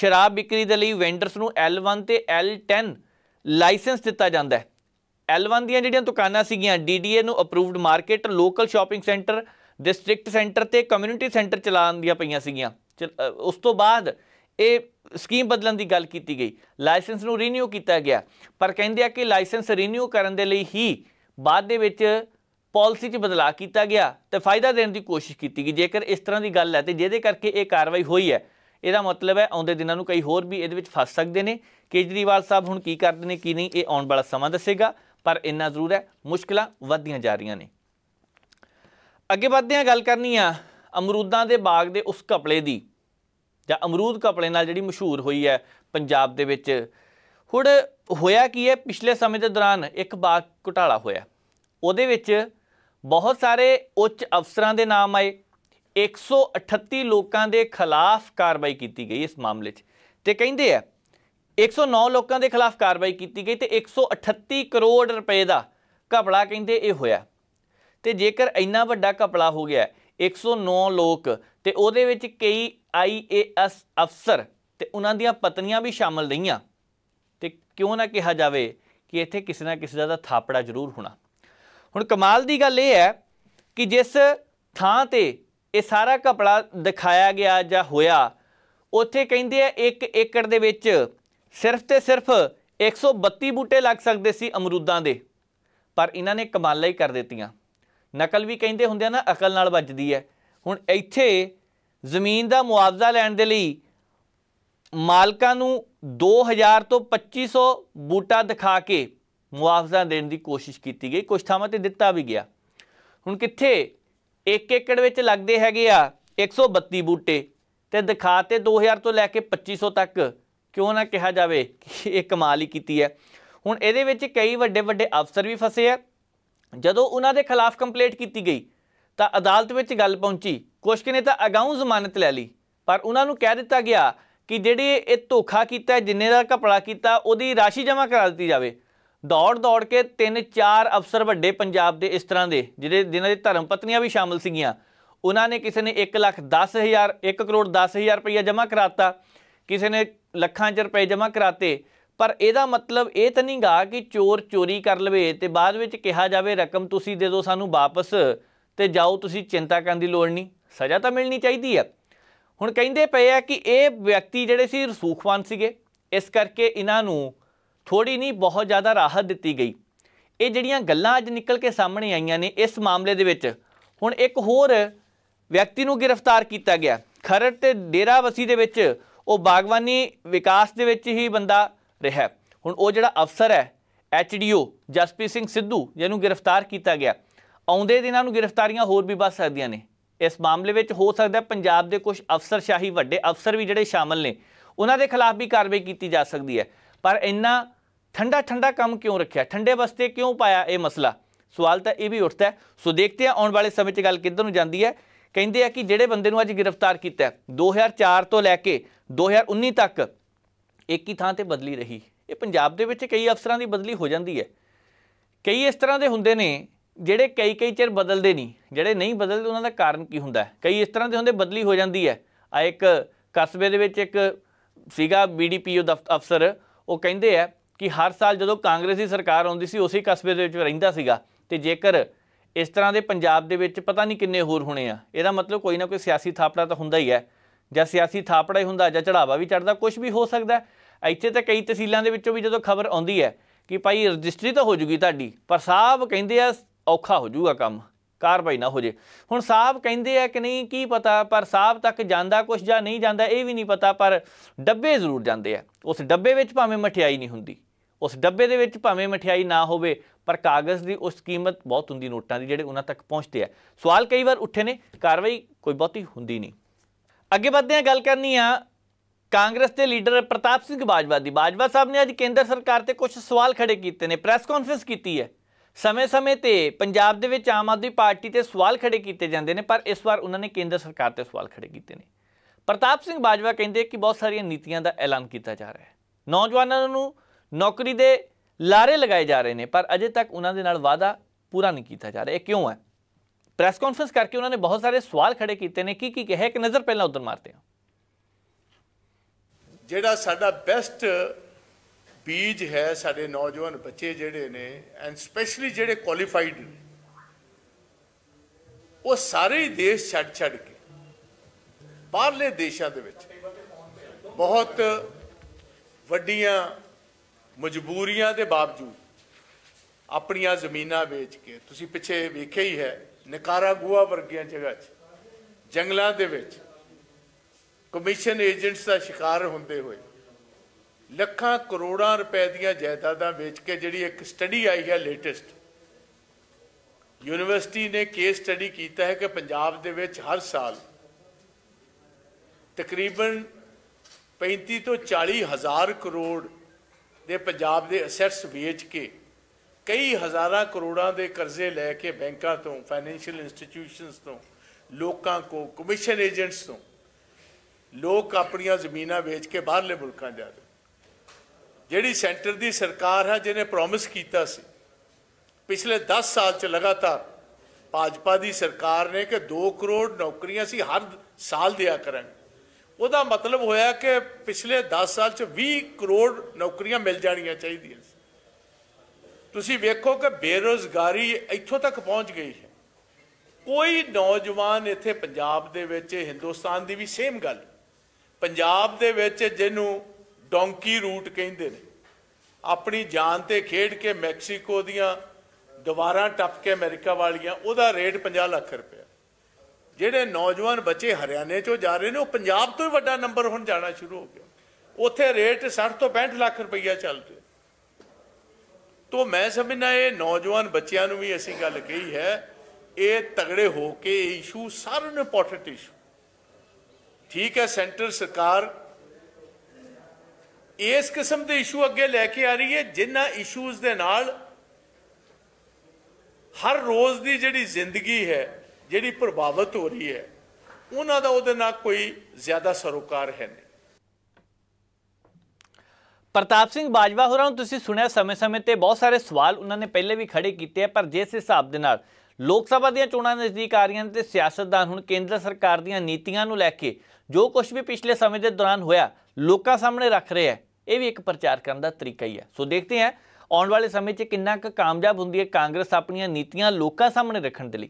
ਸ਼ਰਾਬ ਵਿਕਰੀ ਦੇ ਲਈ ਵੈਂਡਰਸ ਨੂੰ L1 ਤੇ L10 ਲਾਇਸੈਂਸ ਦਿੱਤਾ ਜਾਂਦਾ ਹੈ L1 ਦੀਆਂ ਜਿਹੜੀਆਂ ਦੁਕਾਨਾਂ ਸੀਗੀਆਂ DDA ਨੂੰ approved market local shopping centre district centre ਤੇ ਕਮਿਊਨਿਟੀ ਸੈਂਟਰ ਚਲਾਉਣ ਦੀਆਂ ਪਈਆਂ ਸੀਗੀਆਂ ਉਸ ਤੋਂ ਬਾਅਦ ਇਹ ਸਕੀਮ ਬਦਲਣ ਦੀ ਗੱਲ ਕੀਤੀ ਗਈ ਲਾਇਸੈਂਸ ਨੂੰ ਰੀਨਿਊ ਕੀਤਾ ਗਿਆ ਪਰ ਕਹਿੰਦੇ ਆ ਕਿ ਲਾਇਸੈਂਸ ਰੀਨਿਊ ਕਰਨ ਦੇ ਲਈ ਹੀ ਬਾਅਦ ਦੇ ਵਿੱਚ ਪਾਲਿਸੀ 'ਚ ਬਦਲਾਅ ਕੀਤਾ ਗਿਆ ਤੇ ਫਾਇਦਾ ਦੇਣ ਦੀ ਕੋਸ਼ਿਸ਼ ਕੀਤੀ ਗਈ ਜੇਕਰ ਇਸ ਤਰ੍ਹਾਂ ਦੀ ਗੱਲ ਹੈ ਤੇ ਜਿਹਦੇ ਕਰਕੇ ਇਹ ਕਾਰਵਾਈ ਹੋਈ ਹੈ ਇਹਦਾ ਮਤਲਬ ਹੈ ਆਉਂਦੇ ਦਿਨਾਂ ਨੂੰ ਕਈ ਹੋਰ ਵੀ ਇਹਦੇ ਵਿੱਚ ਫਸ ਸਕਦੇ ਨੇ ਕੇਜਰੀਵਾਲ ਸਾਹਿਬ ਹੁਣ ਕੀ ਕਰਦੇ ਨੇ ਕੀ ਨਹੀਂ ਇਹ ਆਉਣ ਵਾਲਾ ਸਮਾਂ ਦੱਸੇਗਾ ਪਰ ਇੰਨਾ ਜ਼ਰੂਰ ਹੈ ਮੁਸ਼ਕਲਾਂ ਵਧਦੀਆਂ ਜਾ ਰਹੀਆਂ ਨੇ ਅੱਗੇ ਵੱਧਦੇ ਆ ਗੱਲ ਕਰਨੀ ਆ ਅਮਰੂਦਾਂ ਦੇ ਬਾਗ ਦੇ ਉਸ ਕਪਲੇ ਦੀ ਜਾਂ ਅਮਰੂਦ ਕਪਲੇ ਨਾਲ ਜਿਹੜੀ ਮਸ਼ਹੂਰ ਹੋਈ ਹੈ ਪੰਜਾਬ ਦੇ ਵਿੱਚ ਹੁਣ ਹੋਇਆ ਕੀ ਹੈ ਪਿਛਲੇ ਸਮੇਂ ਦੇ ਦੌਰਾਨ ਇੱਕ ਬਾਗ ਘੁਟਾਲਾ ਹੋਇਆ ਉਹਦੇ ਵਿੱਚ ਬਹੁਤ ਸਾਰੇ ਉੱਚ ਅਫਸਰਾਂ ਦੇ ਨਾਮ ਆਏ 138 ਲੋਕਾਂ ਦੇ ਖਿਲਾਫ ਕਾਰਵਾਈ ਕੀਤੀ ਗਈ ਇਸ ਮਾਮਲੇ 'ਚ ਤੇ ਕਹਿੰਦੇ ਆ 109 ਲੋਕਾਂ ਦੇ ਖਿਲਾਫ ਕਾਰਵਾਈ ਕੀਤੀ ਗਈ ਤੇ 138 ਕਰੋੜ ਰੁਪਏ ਦਾ ਘਪਲਾ ਕਹਿੰਦੇ ਇਹ ਹੋਇਆ ਤੇ ਜੇਕਰ ਇੰਨਾ ਵੱਡਾ ਘਪਲਾ ਹੋ ਗਿਆ 109 ਲੋਕ ਤੇ ਉਹਦੇ ਵਿੱਚ ਕਈ ਆਈਏਐਸ ਅਫਸਰ ਤੇ ਉਹਨਾਂ ਦੀਆਂ ਪਤਨੀਆਂ ਵੀ ਸ਼ਾਮਲ ਰਹੀਆਂ ਤੇ ਕਿਉਂ ਨਾ ਕਿਹਾ ਜਾਵੇ ਕਿ ਇੱਥੇ ਕਿਸੇ ਨਾ ਕਿਸੇ ਦਾ ਥਾਪੜਾ ਜ਼ਰੂਰ ਹੋਣਾ ਹੁਣ ਕਮਾਲ ਦੀ ਗੱਲ ਇਹ ਹੈ ਕਿ ਜਿਸ ਥਾਂ ਤੇ ਇਹ ਸਾਰਾ ਘਪਲਾ ਦਿਖਾਇਆ ਗਿਆ ਜਾਂ ਹੋਇਆ ਉੱਥੇ ਕਹਿੰਦੇ ਆ 1 ਏਕੜ ਦੇ ਵਿੱਚ ਸਿਰਫ ਤੇ ਸਿਰਫ 132 ਬੂਟੇ ਲੱਗ ਸਕਦੇ ਸੀ ਅਮਰੂਦਾਂ ਦੇ ਪਰ ਇਹਨਾਂ ਨੇ ਕਮਾਲਾ ਹੀ ਕਰ ਦਿੱਤੀਆਂ ਨਕਲ ਵੀ ਕਹਿੰਦੇ ਹੁੰਦੇ ਆ ਨਾ ਅਕਲ ਨਾਲ ਵੱਜਦੀ ਹੈ ਹੁਣ ਇੱਥੇ ਜ਼ਮੀਨ ਦਾ ਮੁਆਵਜ਼ਾ ਲੈਣ ਦੇ ਲਈ ਮਾਲਕਾਂ ਨੂੰ 2000 ਤੋਂ 2500 ਬੂਟਾ ਦਿਖਾ ਕੇ ਮੁਆਵਜ਼ਾ ਦੇਣ ਦੀ ਕੋਸ਼ਿਸ਼ ਕੀਤੀ ਗਈ ਕੁਝ ਥਾਵਾਂ ਤੇ ਦਿੱਤਾ ਵੀ ਗਿਆ ਹੁਣ ਕਿੱਥੇ 1 ਏਕੜ ਵਿੱਚ ਲੱਗਦੇ ਹੈਗੇ ਆ 132 ਬੂਟੇ ਤੇ ਦਿਖਾ ਤੇ 2000 ਤੋਂ ਲੈ ਕੇ 2500 ਤੱਕ ਕਿਉਂ ਨਾ ਕਿਹਾ ਜਾਵੇ ਕਿ ਇਹ ਕਮਾਲ ਹੀ ਕੀਤੀ ਹੈ ਹੁਣ ਇਹਦੇ ਵਿੱਚ ਕਈ ਵੱਡੇ ਵੱਡੇ ਅਫਸਰ ਵੀ ਫਸੇ ਆ ਜਦੋਂ ਉਹਨਾਂ ਦੇ ਖਿਲਾਫ ਕੰਪਲੇਂਟ ਕੀਤੀ ਗਈ ਤਾਂ ਅਦਾਲਤ ਵਿੱਚ ਗੱਲ ਪਹੁੰਚੀ ਕੁਝ ਨੇ ਤਾਂ ਅਗਾਊਂ ਜ਼ਮਾਨਤ ਲੈ ਲਈ ਪਰ ਉਹਨਾਂ ਨੂੰ ਕਹਿ ਦਿੱਤਾ ਗਿਆ ਕਿ ਜਿਹੜੇ ਇਹ ਧੋਖਾ ਕੀਤਾ ਜਿੰਨੇ ਦਾ ਘਪਲਾ ਕੀਤਾ ਉਹਦੀ ਰਾਸ਼ੀ ਜਮ੍ਹਾਂ ਕਰਾ ਦਿੱਤੀ ਜਾਵੇ ਦੌੜ ਦੌੜ ਕੇ ਤਿੰਨ ਚਾਰ ਅਫਸਰ ਵੱਡੇ ਪੰਜਾਬ ਦੇ ਇਸ ਤਰ੍ਹਾਂ ਦੇ ਜਿਹੜੇ ਜਿਨ੍ਹਾਂ ਦੇ ਧਰਮ ਪਤਨੀਆਂ ਵੀ ਸ਼ਾਮਲ ਸੀਗੀਆਂ ਉਹਨਾਂ ਨੇ ਕਿਸੇ ਨੇ 1 ਲੱਖ ਹਜ਼ਾਰ 1 ਕਰੋੜ 10000 ਰੁਪਈਆ ਜਮ੍ਹਾਂ ਕਰਾਤਾ ਕਿਸੇ ਨੇ ਲੱਖਾਂ ਚ ਰੁਪਏ ਜਮਾ ਕਰਾਤੇ ਪਰ ਇਹਦਾ ਮਤਲਬ ਇਹ ਤਾਂ ਨਹੀਂ ਗਾ ਕਿ ਚੋਰ ਚੋਰੀ ਕਰ ਲਵੇ ਤੇ ਬਾਅਦ ਵਿੱਚ ਕਿਹਾ ਜਾਵੇ ਰਕਮ ਤੁਸੀਂ ਦੇ ਦਿਓ ਸਾਨੂੰ ਵਾਪਸ ਤੇ ਜਾਓ ਤੁਸੀਂ ਚਿੰਤਾ ਕਰਨ ਦੀ ਲੋੜ ਨਹੀਂ ਸਜ਼ਾ ਤਾਂ ਮਿਲਣੀ ਚਾਹੀਦੀ ਹੈ ਹੁਣ ਕਹਿੰਦੇ ਪਏ ਆ ਕਿ ਇਹ ਵਿਅਕਤੀ ਜਿਹੜੇ ਸੀ ਰਸੂਖਵਾਨ ਸੀਗੇ ਇਸ ਕਰਕੇ ਇਹਨਾਂ ਨੂੰ ਥੋੜੀ ਨਹੀਂ ਬਹੁਤ ਜ਼ਿਆਦਾ ਰਾਹਤ ਦਿੱਤੀ ਗਈ ਇਹ ਜਿਹੜੀਆਂ ਗੱਲਾਂ ਅੱਜ ਨਿਕਲ ਕੇ ਸਾਹਮਣੇ ਆਈਆਂ ਨੇ ਇਸ ਮਾਮਲੇ ਦੇ ਵਿੱਚ ਹੁਣ ਇੱਕ ਹੋਰ ਵਿਅਕਤੀ ਨੂੰ ਗ੍ਰਿਫਤਾਰ ਕੀਤਾ ਗਿਆ ਖਰੜ ਤੇ ਡੇਰਾਵਸੀ ਦੇ ਵਿੱਚ ਉਹ ਬਾਗਵਾਨੀ ਵਿਕਾਸ ਦੇ ਵਿੱਚ ਹੀ ਬੰਦਾ ਰਿਹਾ ਹੁਣ ਉਹ ਜਿਹੜਾ ਅਫਸਰ ਹੈ ਐਚਡੀਓ ਜਸਪੀ ਸਿੰਘ ਸਿੱਧੂ ਜਿਹਨੂੰ ਗ੍ਰਿਫਤਾਰ ਕੀਤਾ ਗਿਆ ਆਉਂਦੇ ਦਿਨਾਂ ਨੂੰ ਗ੍ਰਿਫਤਾਰੀਆਂ ਹੋਰ ਵੀ ਵੱਧ ਸਕਦੀਆਂ ਨੇ ਇਸ ਮਾਮਲੇ ਵਿੱਚ ਹੋ ਸਕਦਾ ਪੰਜਾਬ ਦੇ ਕੁਝ ਅਫਸਰ ਸ਼ਾਹੀ ਵੱਡੇ ਅਫਸਰ ਵੀ ਜਿਹੜੇ ਸ਼ਾਮਲ ਨੇ ਉਹਨਾਂ ਦੇ ਖਿਲਾਫ ਵੀ ਕਾਰਵਾਈ ਕੀਤੀ ਜਾ ਸਕਦੀ ਹੈ ਪਰ ਇੰਨਾ ਠੰਡਾ ਠੰਡਾ ਕੰਮ ਕਿਉਂ ਰੱਖਿਆ ਠੰਡੇ ਵਸਤੇ ਕਿਉਂ ਪਾਇਆ ਇਹ ਮਸਲਾ ਸਵਾਲ ਤਾਂ ਇਹ ਵੀ ਉੱਠਦਾ ਸੋ ਦੇਖਦੇ ਆ ਆਉਣ ਵਾਲੇ ਸਮੇਂ 'ਚ ਗੱਲ ਕਿੱਧਰ ਨੂੰ ਜਾਂਦੀ ਹੈ ਕਹਿੰਦੇ ਆ ਕਿ ਜਿਹੜੇ ਬੰਦੇ ਨੂੰ ਅੱਜ ਗ੍ਰਿਫਤਾਰ ਕੀਤਾ 2004 ਤੋਂ ਲੈ ਕੇ 2019 ਤੱਕ ਇੱਕ ਹੀ ਥਾਂ ਤੇ ਬਦਲੀ ਰਹੀ ਇਹ ਪੰਜਾਬ ਦੇ ਵਿੱਚ ਕਈ ਅਫਸਰਾਂ ਦੀ ਬਦਲੀ ਹੋ ਜਾਂਦੀ ਹੈ ਕਈ ਇਸ ਤਰ੍ਹਾਂ ਦੇ ਹੁੰਦੇ ਨੇ ਜਿਹੜੇ ਕਈ ਕਈ ਚਿਰ ਬਦਲਦੇ ਨਹੀਂ ਜਿਹੜੇ ਨਹੀਂ ਬਦਲਦੇ ਉਹਨਾਂ ਦਾ ਕਾਰਨ ਕੀ ਹੁੰਦਾ ਕਈ ਇਸ ਤਰ੍ਹਾਂ ਦੇ ਹੁੰਦੇ ਬਦਲੀ ਹੋ ਜਾਂਦੀ ਹੈ ਆ ਇੱਕ ਕਸਬੇ ਦੇ ਵਿੱਚ ਇੱਕ ਸੀਗਾ ਬੀਡੀਪੀਓ ਦਾ ਅਫਸਰ ਉਹ ਕਹਿੰਦੇ ਆ ਕਿ ਹਰ ਸਾਲ ਜਦੋਂ ਕਾਂਗਰਸੀ ਸਰਕਾਰ ਆਉਂਦੀ ਸੀ ਉਸੇ ਕਸਬੇ ਦੇ ਵਿੱਚ ਰਹਿੰਦਾ ਸੀਗਾ ਤੇ ਜੇਕਰ ਇਸ ਤਰ੍ਹਾਂ ਦੇ ਪੰਜਾਬ ਦੇ ਵਿੱਚ ਪਤਾ ਨਹੀਂ ਕਿੰਨੇ ਹੋਰ ਹੋਣੇ ਆ ਇਹਦਾ ਮਤਲਬ ਕੋਈ ਨਾ ਕੋਈ ਸਿਆਸੀ ਥਾਪੜਾ ਤਾਂ ਹੁੰਦਾ ਹੀ ਹੈ ਜਾਂ ਸਿਆਸੀ ਥਾਪੜਾ ਹੀ ਹੁੰਦਾ ਜਾਂ ਚੜਾਵਾ ਵੀ ਚੜਦਾ ਕੁਝ ਵੀ ਹੋ ਸਕਦਾ ਇੱਥੇ ਤਾਂ ਕਈ ਤਹਿਸੀਲਾਂ ਦੇ ਵਿੱਚੋਂ ਵੀ ਜਦੋਂ ਖਬਰ ਆਉਂਦੀ ਹੈ ਕਿ ਭਾਈ ਰਜਿਸਟਰੀ ਤਾਂ ਹੋ ਜੂਗੀ ਤੁਹਾਡੀ ਪਰ ਸਾਹਿਬ ਕਹਿੰਦੇ ਆ ਔਖਾ ਹੋ ਜੂਗਾ ਕੰਮ ਕਾਰਵਾਈ ਨਾ ਹੋ ਜੇ ਹੁਣ ਸਾਹਿਬ ਕਹਿੰਦੇ ਆ ਕਿ ਨਹੀਂ ਕੀ ਪਤਾ ਪਰ ਸਾਹਿਬ ਤੱਕ ਜਾਂਦਾ ਕੁਝ ਜਾਂ ਨਹੀਂ ਜਾਂਦਾ ਇਹ ਵੀ ਨਹੀਂ ਪਤਾ ਪਰ ਡੱਬੇ ਜ਼ਰੂਰ ਜਾਂਦੇ ਆ ਉਸ ਡੱਬੇ ਵਿੱਚ ਭਾਵੇਂ ਮਠਿਆਈ ਨਹੀਂ ਹੁੰਦੀ ਉਸ ਡੱਬੇ ਦੇ ਵਿੱਚ ਭਾਵੇਂ ਮਠਿਆਈ ਨਾ ਹੋਵੇ ਪਰ ਕਾਗਜ਼ ਦੀ ਉਸ ਕੀਮਤ ਬਹੁਤ ਹੁੰਦੀ ਨੋਟਾਂ ਦੀ ਜਿਹੜੇ ਉਹਨਾਂ ਤੱਕ ਪਹੁੰਚਦੇ ਆ ਸਵਾਲ ਕਈ ਵਾਰ ਉੱਠੇ ਨੇ ਕਾਰਵਾਈ ਕੋਈ ਬਹੁਤੀ ਹੁੰਦੀ ਨਹੀਂ ਅੱਗੇ ਵਧਦੇ ਆ ਗੱਲ ਕਰਨੀ ਆ ਕਾਂਗਰਸ ਦੇ ਲੀਡਰ ਪ੍ਰਤਾਪ ਸਿੰਘ ਬਾਜਵਾ ਦੀ ਬਾਜਵਾ ਸਾਹਿਬ ਨੇ ਅੱਜ ਕੇਂਦਰ ਸਰਕਾਰ ਤੇ ਕੁਝ ਸਵਾਲ ਖੜੇ ਕੀਤੇ ਨੇ ਪ੍ਰੈਸ ਕਾਨਫਰੰਸ ਕੀਤੀ ਹੈ ਸਮੇਂ-ਸਮੇਂ ਤੇ ਪੰਜਾਬ ਦੇ ਵਿੱਚ ਆਮ ਆਦਮੀ ਪਾਰਟੀ ਤੇ ਸਵਾਲ ਖੜੇ ਕੀਤੇ ਜਾਂਦੇ ਨੇ ਪਰ ਇਸ ਵਾਰ ਉਹਨਾਂ ਨੇ ਕੇਂਦਰ ਸਰਕਾਰ ਤੇ ਸਵਾਲ ਖੜੇ ਕੀਤੇ ਨੇ ਪ੍ਰਤਾਪ ਸਿੰਘ ਬਾਜਵਾ ਕਹਿੰਦੇ ਕਿ ਬਹੁਤ ਸਾਰੀਆਂ ਨੀਤੀਆਂ ਦਾ ਐਲਾਨ ਕੀਤਾ ਜਾ ਰਿਹਾ ਹੈ ਨੌਜਵਾਨਾਂ ਨੂੰ ਨੌਕਰੀ ਦੇ ਲਾਰੇ ਲਗਾਏ ਜਾ ਰਹੇ ਨੇ ਪਰ ਅਜੇ ਤੱਕ ਉਹਨਾਂ ਦੇ ਨਾਲ ਵਾਦਾ ਪੂਰਾ ਨਹੀਂ ਕੀਤਾ ਜਾ ਰਿਹਾ ਇਹ ਕਿਉਂ ਹੈ ਪ੍ਰੈਸ ਕਾਨਫਰੰਸ ਕਰਕੇ ਉਹਨਾਂ ਨੇ ਬਹੁਤ ਸਾਰੇ ਸਵਾਲ ਖੜੇ ਕੀਤੇ ਨੇ ਕੀ ਕੀ ਕਿਹਾ ਇੱਕ ਨਜ਼ਰ ਪਹਿਲਾਂ ਉਧਰ ਮਾਰਦੇ ਹਾਂ ਜਿਹੜਾ ਸਾਡਾ ਬੈਸਟ ਬੀਜ ਹੈ ਸਾਡੇ ਨੌਜਵਾਨ ਬੱਚੇ ਜਿਹੜੇ ਨੇ ਐਂਡ ਸਪੈਸ਼ਲੀ ਜਿਹੜੇ ਕੁਆਲੀਫਾਈਡ ਉਹ ਸਾਰੇ ਦੇਸ਼ ਛੱਡ ਛੱਡ ਕੇ ਬਾਹਰਲੇ ਦੇਸ਼ਾਂ ਦੇ ਵਿੱਚ ਬਹੁਤ ਵੱਡੀਆਂ ਮਜਬੂਰੀਆਂ ਦੇ ਬਾਵਜੂਦ ਆਪਣੀਆਂ ਜ਼ਮੀਨਾਂ ਵੇਚ ਕੇ ਤੁਸੀਂ ਪਿੱਛੇ ਵੇਖਿਆ ਹੀ ਹੈ ਗੁਆ ਵਰਗੀਆਂ ਜਗ੍ਹਾ 'ਚ ਜੰਗਲਾਂ ਦੇ ਵਿੱਚ ਕਮਿਸ਼ਨ ਏਜੰਟਸ ਦਾ ਸ਼ਿਕਾਰ ਹੁੰਦੇ ਹੋਏ ਲੱਖਾਂ ਕਰੋੜਾਂ ਰੁਪਏ ਦੀਆਂ ਜਾਇਦਾਦਾਂ ਵੇਚ ਕੇ ਜਿਹੜੀ ਇੱਕ ਸਟੱਡੀ ਆਈ ਹੈ ਲੇਟੈਸਟ ਯੂਨੀਵਰਸਿਟੀ ਨੇ ਕੇਸ ਸਟੱਡੀ ਕੀਤਾ ਹੈ ਕਿ ਪੰਜਾਬ ਦੇ ਵਿੱਚ ਹਰ ਸਾਲ ਤਕਰੀਬਨ 35 ਤੋਂ 40 ਹਜ਼ਾਰ ਕਰੋੜ ਦੇ ਪੰਜਾਬ ਦੇ ਅਸੈਟਸ ਵੇਚ ਕੇ ਕਈ ਹਜ਼ਾਰਾਂ ਕਰੋੜਾਂ ਦੇ ਕਰਜ਼ੇ ਲੈ ਕੇ ਬੈਂਕਾਂ ਤੋਂ ਫਾਈਨੈਂਸ਼ੀਅਲ ਇੰਸਟੀਟਿਊਸ਼ਨਸ ਤੋਂ ਲੋਕਾਂ ਕੋ ਕਮਿਸ਼ਨ ਏਜੰਟਸ ਤੋਂ ਲੋਕ ਆਪਣੀਆਂ ਜ਼ਮੀਨਾਂ ਵੇਚ ਕੇ ਬਾਹਰਲੇ ਮੁਲਕਾਂ ਜਾ ਰਹੇ ਜਿਹੜੀ ਸੈਂਟਰ ਦੀ ਸਰਕਾਰ ਹੈ ਜਿਹਨੇ ਪ੍ਰੋਮਿਸ ਕੀਤਾ ਸੀ ਪਿਛਲੇ 10 ਸਾਲ ਚ ਲਗਾਤਾਰ ਭਾਜਪਾ ਦੀ ਸਰਕਾਰ ਨੇ ਕਿ 2 ਕਰੋੜ ਨੌਕਰੀਆਂ ਸੀ ਹਰ ਸਾਲ ਦਿਆ ਕਰਾਂਗੇ ਉਹਦਾ ਮਤਲਬ ਹੋਇਆ ਕਿ ਪਿਛਲੇ 10 ਸਾਲ 'ਚ 20 ਕਰੋੜ ਨੌਕਰੀਆਂ ਮਿਲ ਜਾਣੀਆਂ ਚਾਹੀਦੀਆਂ ਤੁਸੀਂ ਵੇਖੋ ਕਿ ਬੇਰੋਜ਼ਗਾਰੀ ਇੱਥੋਂ ਤੱਕ ਪਹੁੰਚ ਗਈ ਹੈ ਕੋਈ ਨੌਜਵਾਨ ਇੱਥੇ ਪੰਜਾਬ ਦੇ ਵਿੱਚ ਹਿੰਦੁਸਤਾਨ ਦੀ ਵੀ ਸੇਮ ਗੱਲ ਪੰਜਾਬ ਦੇ ਵਿੱਚ ਜਿਹਨੂੰ ਡੌਂਕੀ ਰੂਟ ਕਹਿੰਦੇ ਨੇ ਆਪਣੀ ਜਾਨ ਤੇ ਖੇਡ ਕੇ ਮੈਕਸੀਕੋ ਦੀਆਂ ਦੁਬਾਰਾ ਟੱਪ ਕੇ ਅਮਰੀਕਾ ਵਾਲੀਆਂ ਉਹਦਾ ਰੇਟ 50 ਲੱਖ ਰੁਪਏ ਜਿਹੜੇ ਨੌਜਵਾਨ ਬੱਚੇ ਹਰਿਆਣੇ ਚੋਂ ਜਾ ਰਹੇ ਨੇ ਉਹ ਪੰਜਾਬ ਤੋਂ ਹੀ ਵੱਡਾ ਨੰਬਰ ਹੁਣ ਜਾਣਾ ਸ਼ੁਰੂ ਹੋ ਗਿਆ ਉੱਥੇ ਰੇਟ 60 ਤੋਂ 65 ਲੱਖ ਰੁਪਈਆ ਚੱਲ ਰਿਹਾ ਤੋਂ ਮੈਂ ਸਮਝਣਾ ਇਹ ਨੌਜਵਾਨ ਬੱਚਿਆਂ ਨੂੰ ਵੀ ਅਸੀਂ ਗੱਲ ਕਹੀ ਹੈ ਇਹ ਤਗੜੇ ਹੋ ਕੇ ਇਸ਼ੂ ਸਾਰਾ ਇੰਪੋਰਟੈਂਟ ਇਸ਼ੂ ਠੀਕ ਹੈ ਸੈਂਟਰ ਸਰਕਾਰ ਇਸ ਕਿਸਮ ਦੇ ਇਸ਼ੂ ਅੱਗੇ ਲੈ ਕੇ ਆ ਰਹੀ ਹੈ ਜਿਨ੍ਹਾਂ ਇਸ਼ੂਜ਼ ਦੇ ਨਾਲ ਹਰ ਰੋਜ਼ ਦੀ ਜਿਹੜੀ ਜ਼ਿੰਦਗੀ ਹੈ ਜਿਹੜੀ ਪ੍ਰਭਾਵਿਤ ਹੋ ਰਹੀ ਹੈ ਉਹਨਾਂ ਦਾ ਉਹਦੇ ਨਾਲ ਕੋਈ ਜ਼ਿਆਦਾ ਸਰੋਕਾਰ ਹੈ ਨਹੀਂ ਪ੍ਰਤਾਪ ਸਿੰਘ ਬਾਜਵਾ ਹੋਰਾਂ ਨੂੰ ਤੁਸੀਂ ਸੁਣਿਆ ਸਮੇਂ-ਸਮੇਂ ਤੇ ਬਹੁਤ ਸਾਰੇ ਸਵਾਲ ਉਹਨਾਂ ਨੇ ਪਹਿਲੇ ਵੀ ਖੜੇ ਕੀਤੇ ਆ ਪਰ ਜਿਸ ਹਿਸਾਬ ਦੇ ਨਾਲ ਲੋਕ ਸਭਾ ਦੀਆਂ ਚੋਣਾਂ ਨਜ਼ਦੀਕ ਆ ਰਹੀਆਂ ਨੇ ਤੇ ਸਿਆਸਤਦਾਨ ਹੁਣ ਕੇਂਦਰ ਸਰਕਾਰ ਦੀਆਂ ਨੀਤੀਆਂ ਨੂੰ ਲੈ ਕੇ ਜੋ ਕੁਝ ਵੀ ਪਿਛਲੇ ਸਮੇਂ ਦੇ ਦੌਰਾਨ ਹੋਇਆ ਲੋਕਾਂ ਸਾਹਮਣੇ ਰੱਖ ਰਿਹਾ ਇਹ ਵੀ ਇੱਕ ਪ੍ਰਚਾਰ ਕਰਨ ਦਾ ਤਰੀਕਾ ਹੀ ਹੈ ਸੋ ਦੇਖਦੇ ਹਾਂ ਆਉਣ ਵਾਲੇ ਸਮੇਂ 'ਚ ਕਿੰਨਾ ਕੁ ਕਾਮਯਾਬ ਹੁੰਦੀ ਹੈ ਕਾਂਗਰਸ ਆਪਣੀਆਂ ਨੀਤੀਆਂ ਲੋਕਾਂ ਸਾਹਮਣੇ ਰੱਖਣ ਦੇ ਲਈ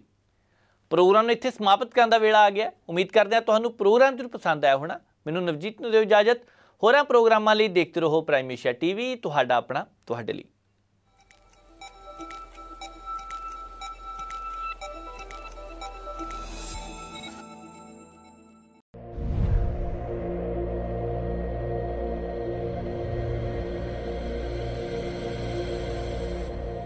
ਪ੍ਰੋਗਰਾਮ ਨੂੰ ਇੱਥੇ ਸਮਾਪਤ ਕਰਨ ਦਾ ਵੇਲਾ ਆ ਗਿਆ ਉਮੀਦ ਕਰਦੇ ਹਾਂ ਤੁਹਾਨੂੰ ਪ੍ਰੋਗਰਾਮ ਜ਼ਰੂਰ ਪਸੰਦ ਆਇਆ ਹੋਣਾ ਮੈਨੂੰ ਨਵਜੀਤ ਨੂੰ ਦਿਓ ਇਜਾਜ਼ਤ ਹੋਰਾਂ ਪ੍ਰੋਗਰਾਮਾਂ ਲਈ ਦੇਖਦੇ ਰਹੋ ਪ੍ਰਾਈਮੇਸ਼ੀਆ ਟੀਵੀ ਤੁਹਾਡਾ ਆਪਣਾ ਤੁਹਾਡੇ ਲਈ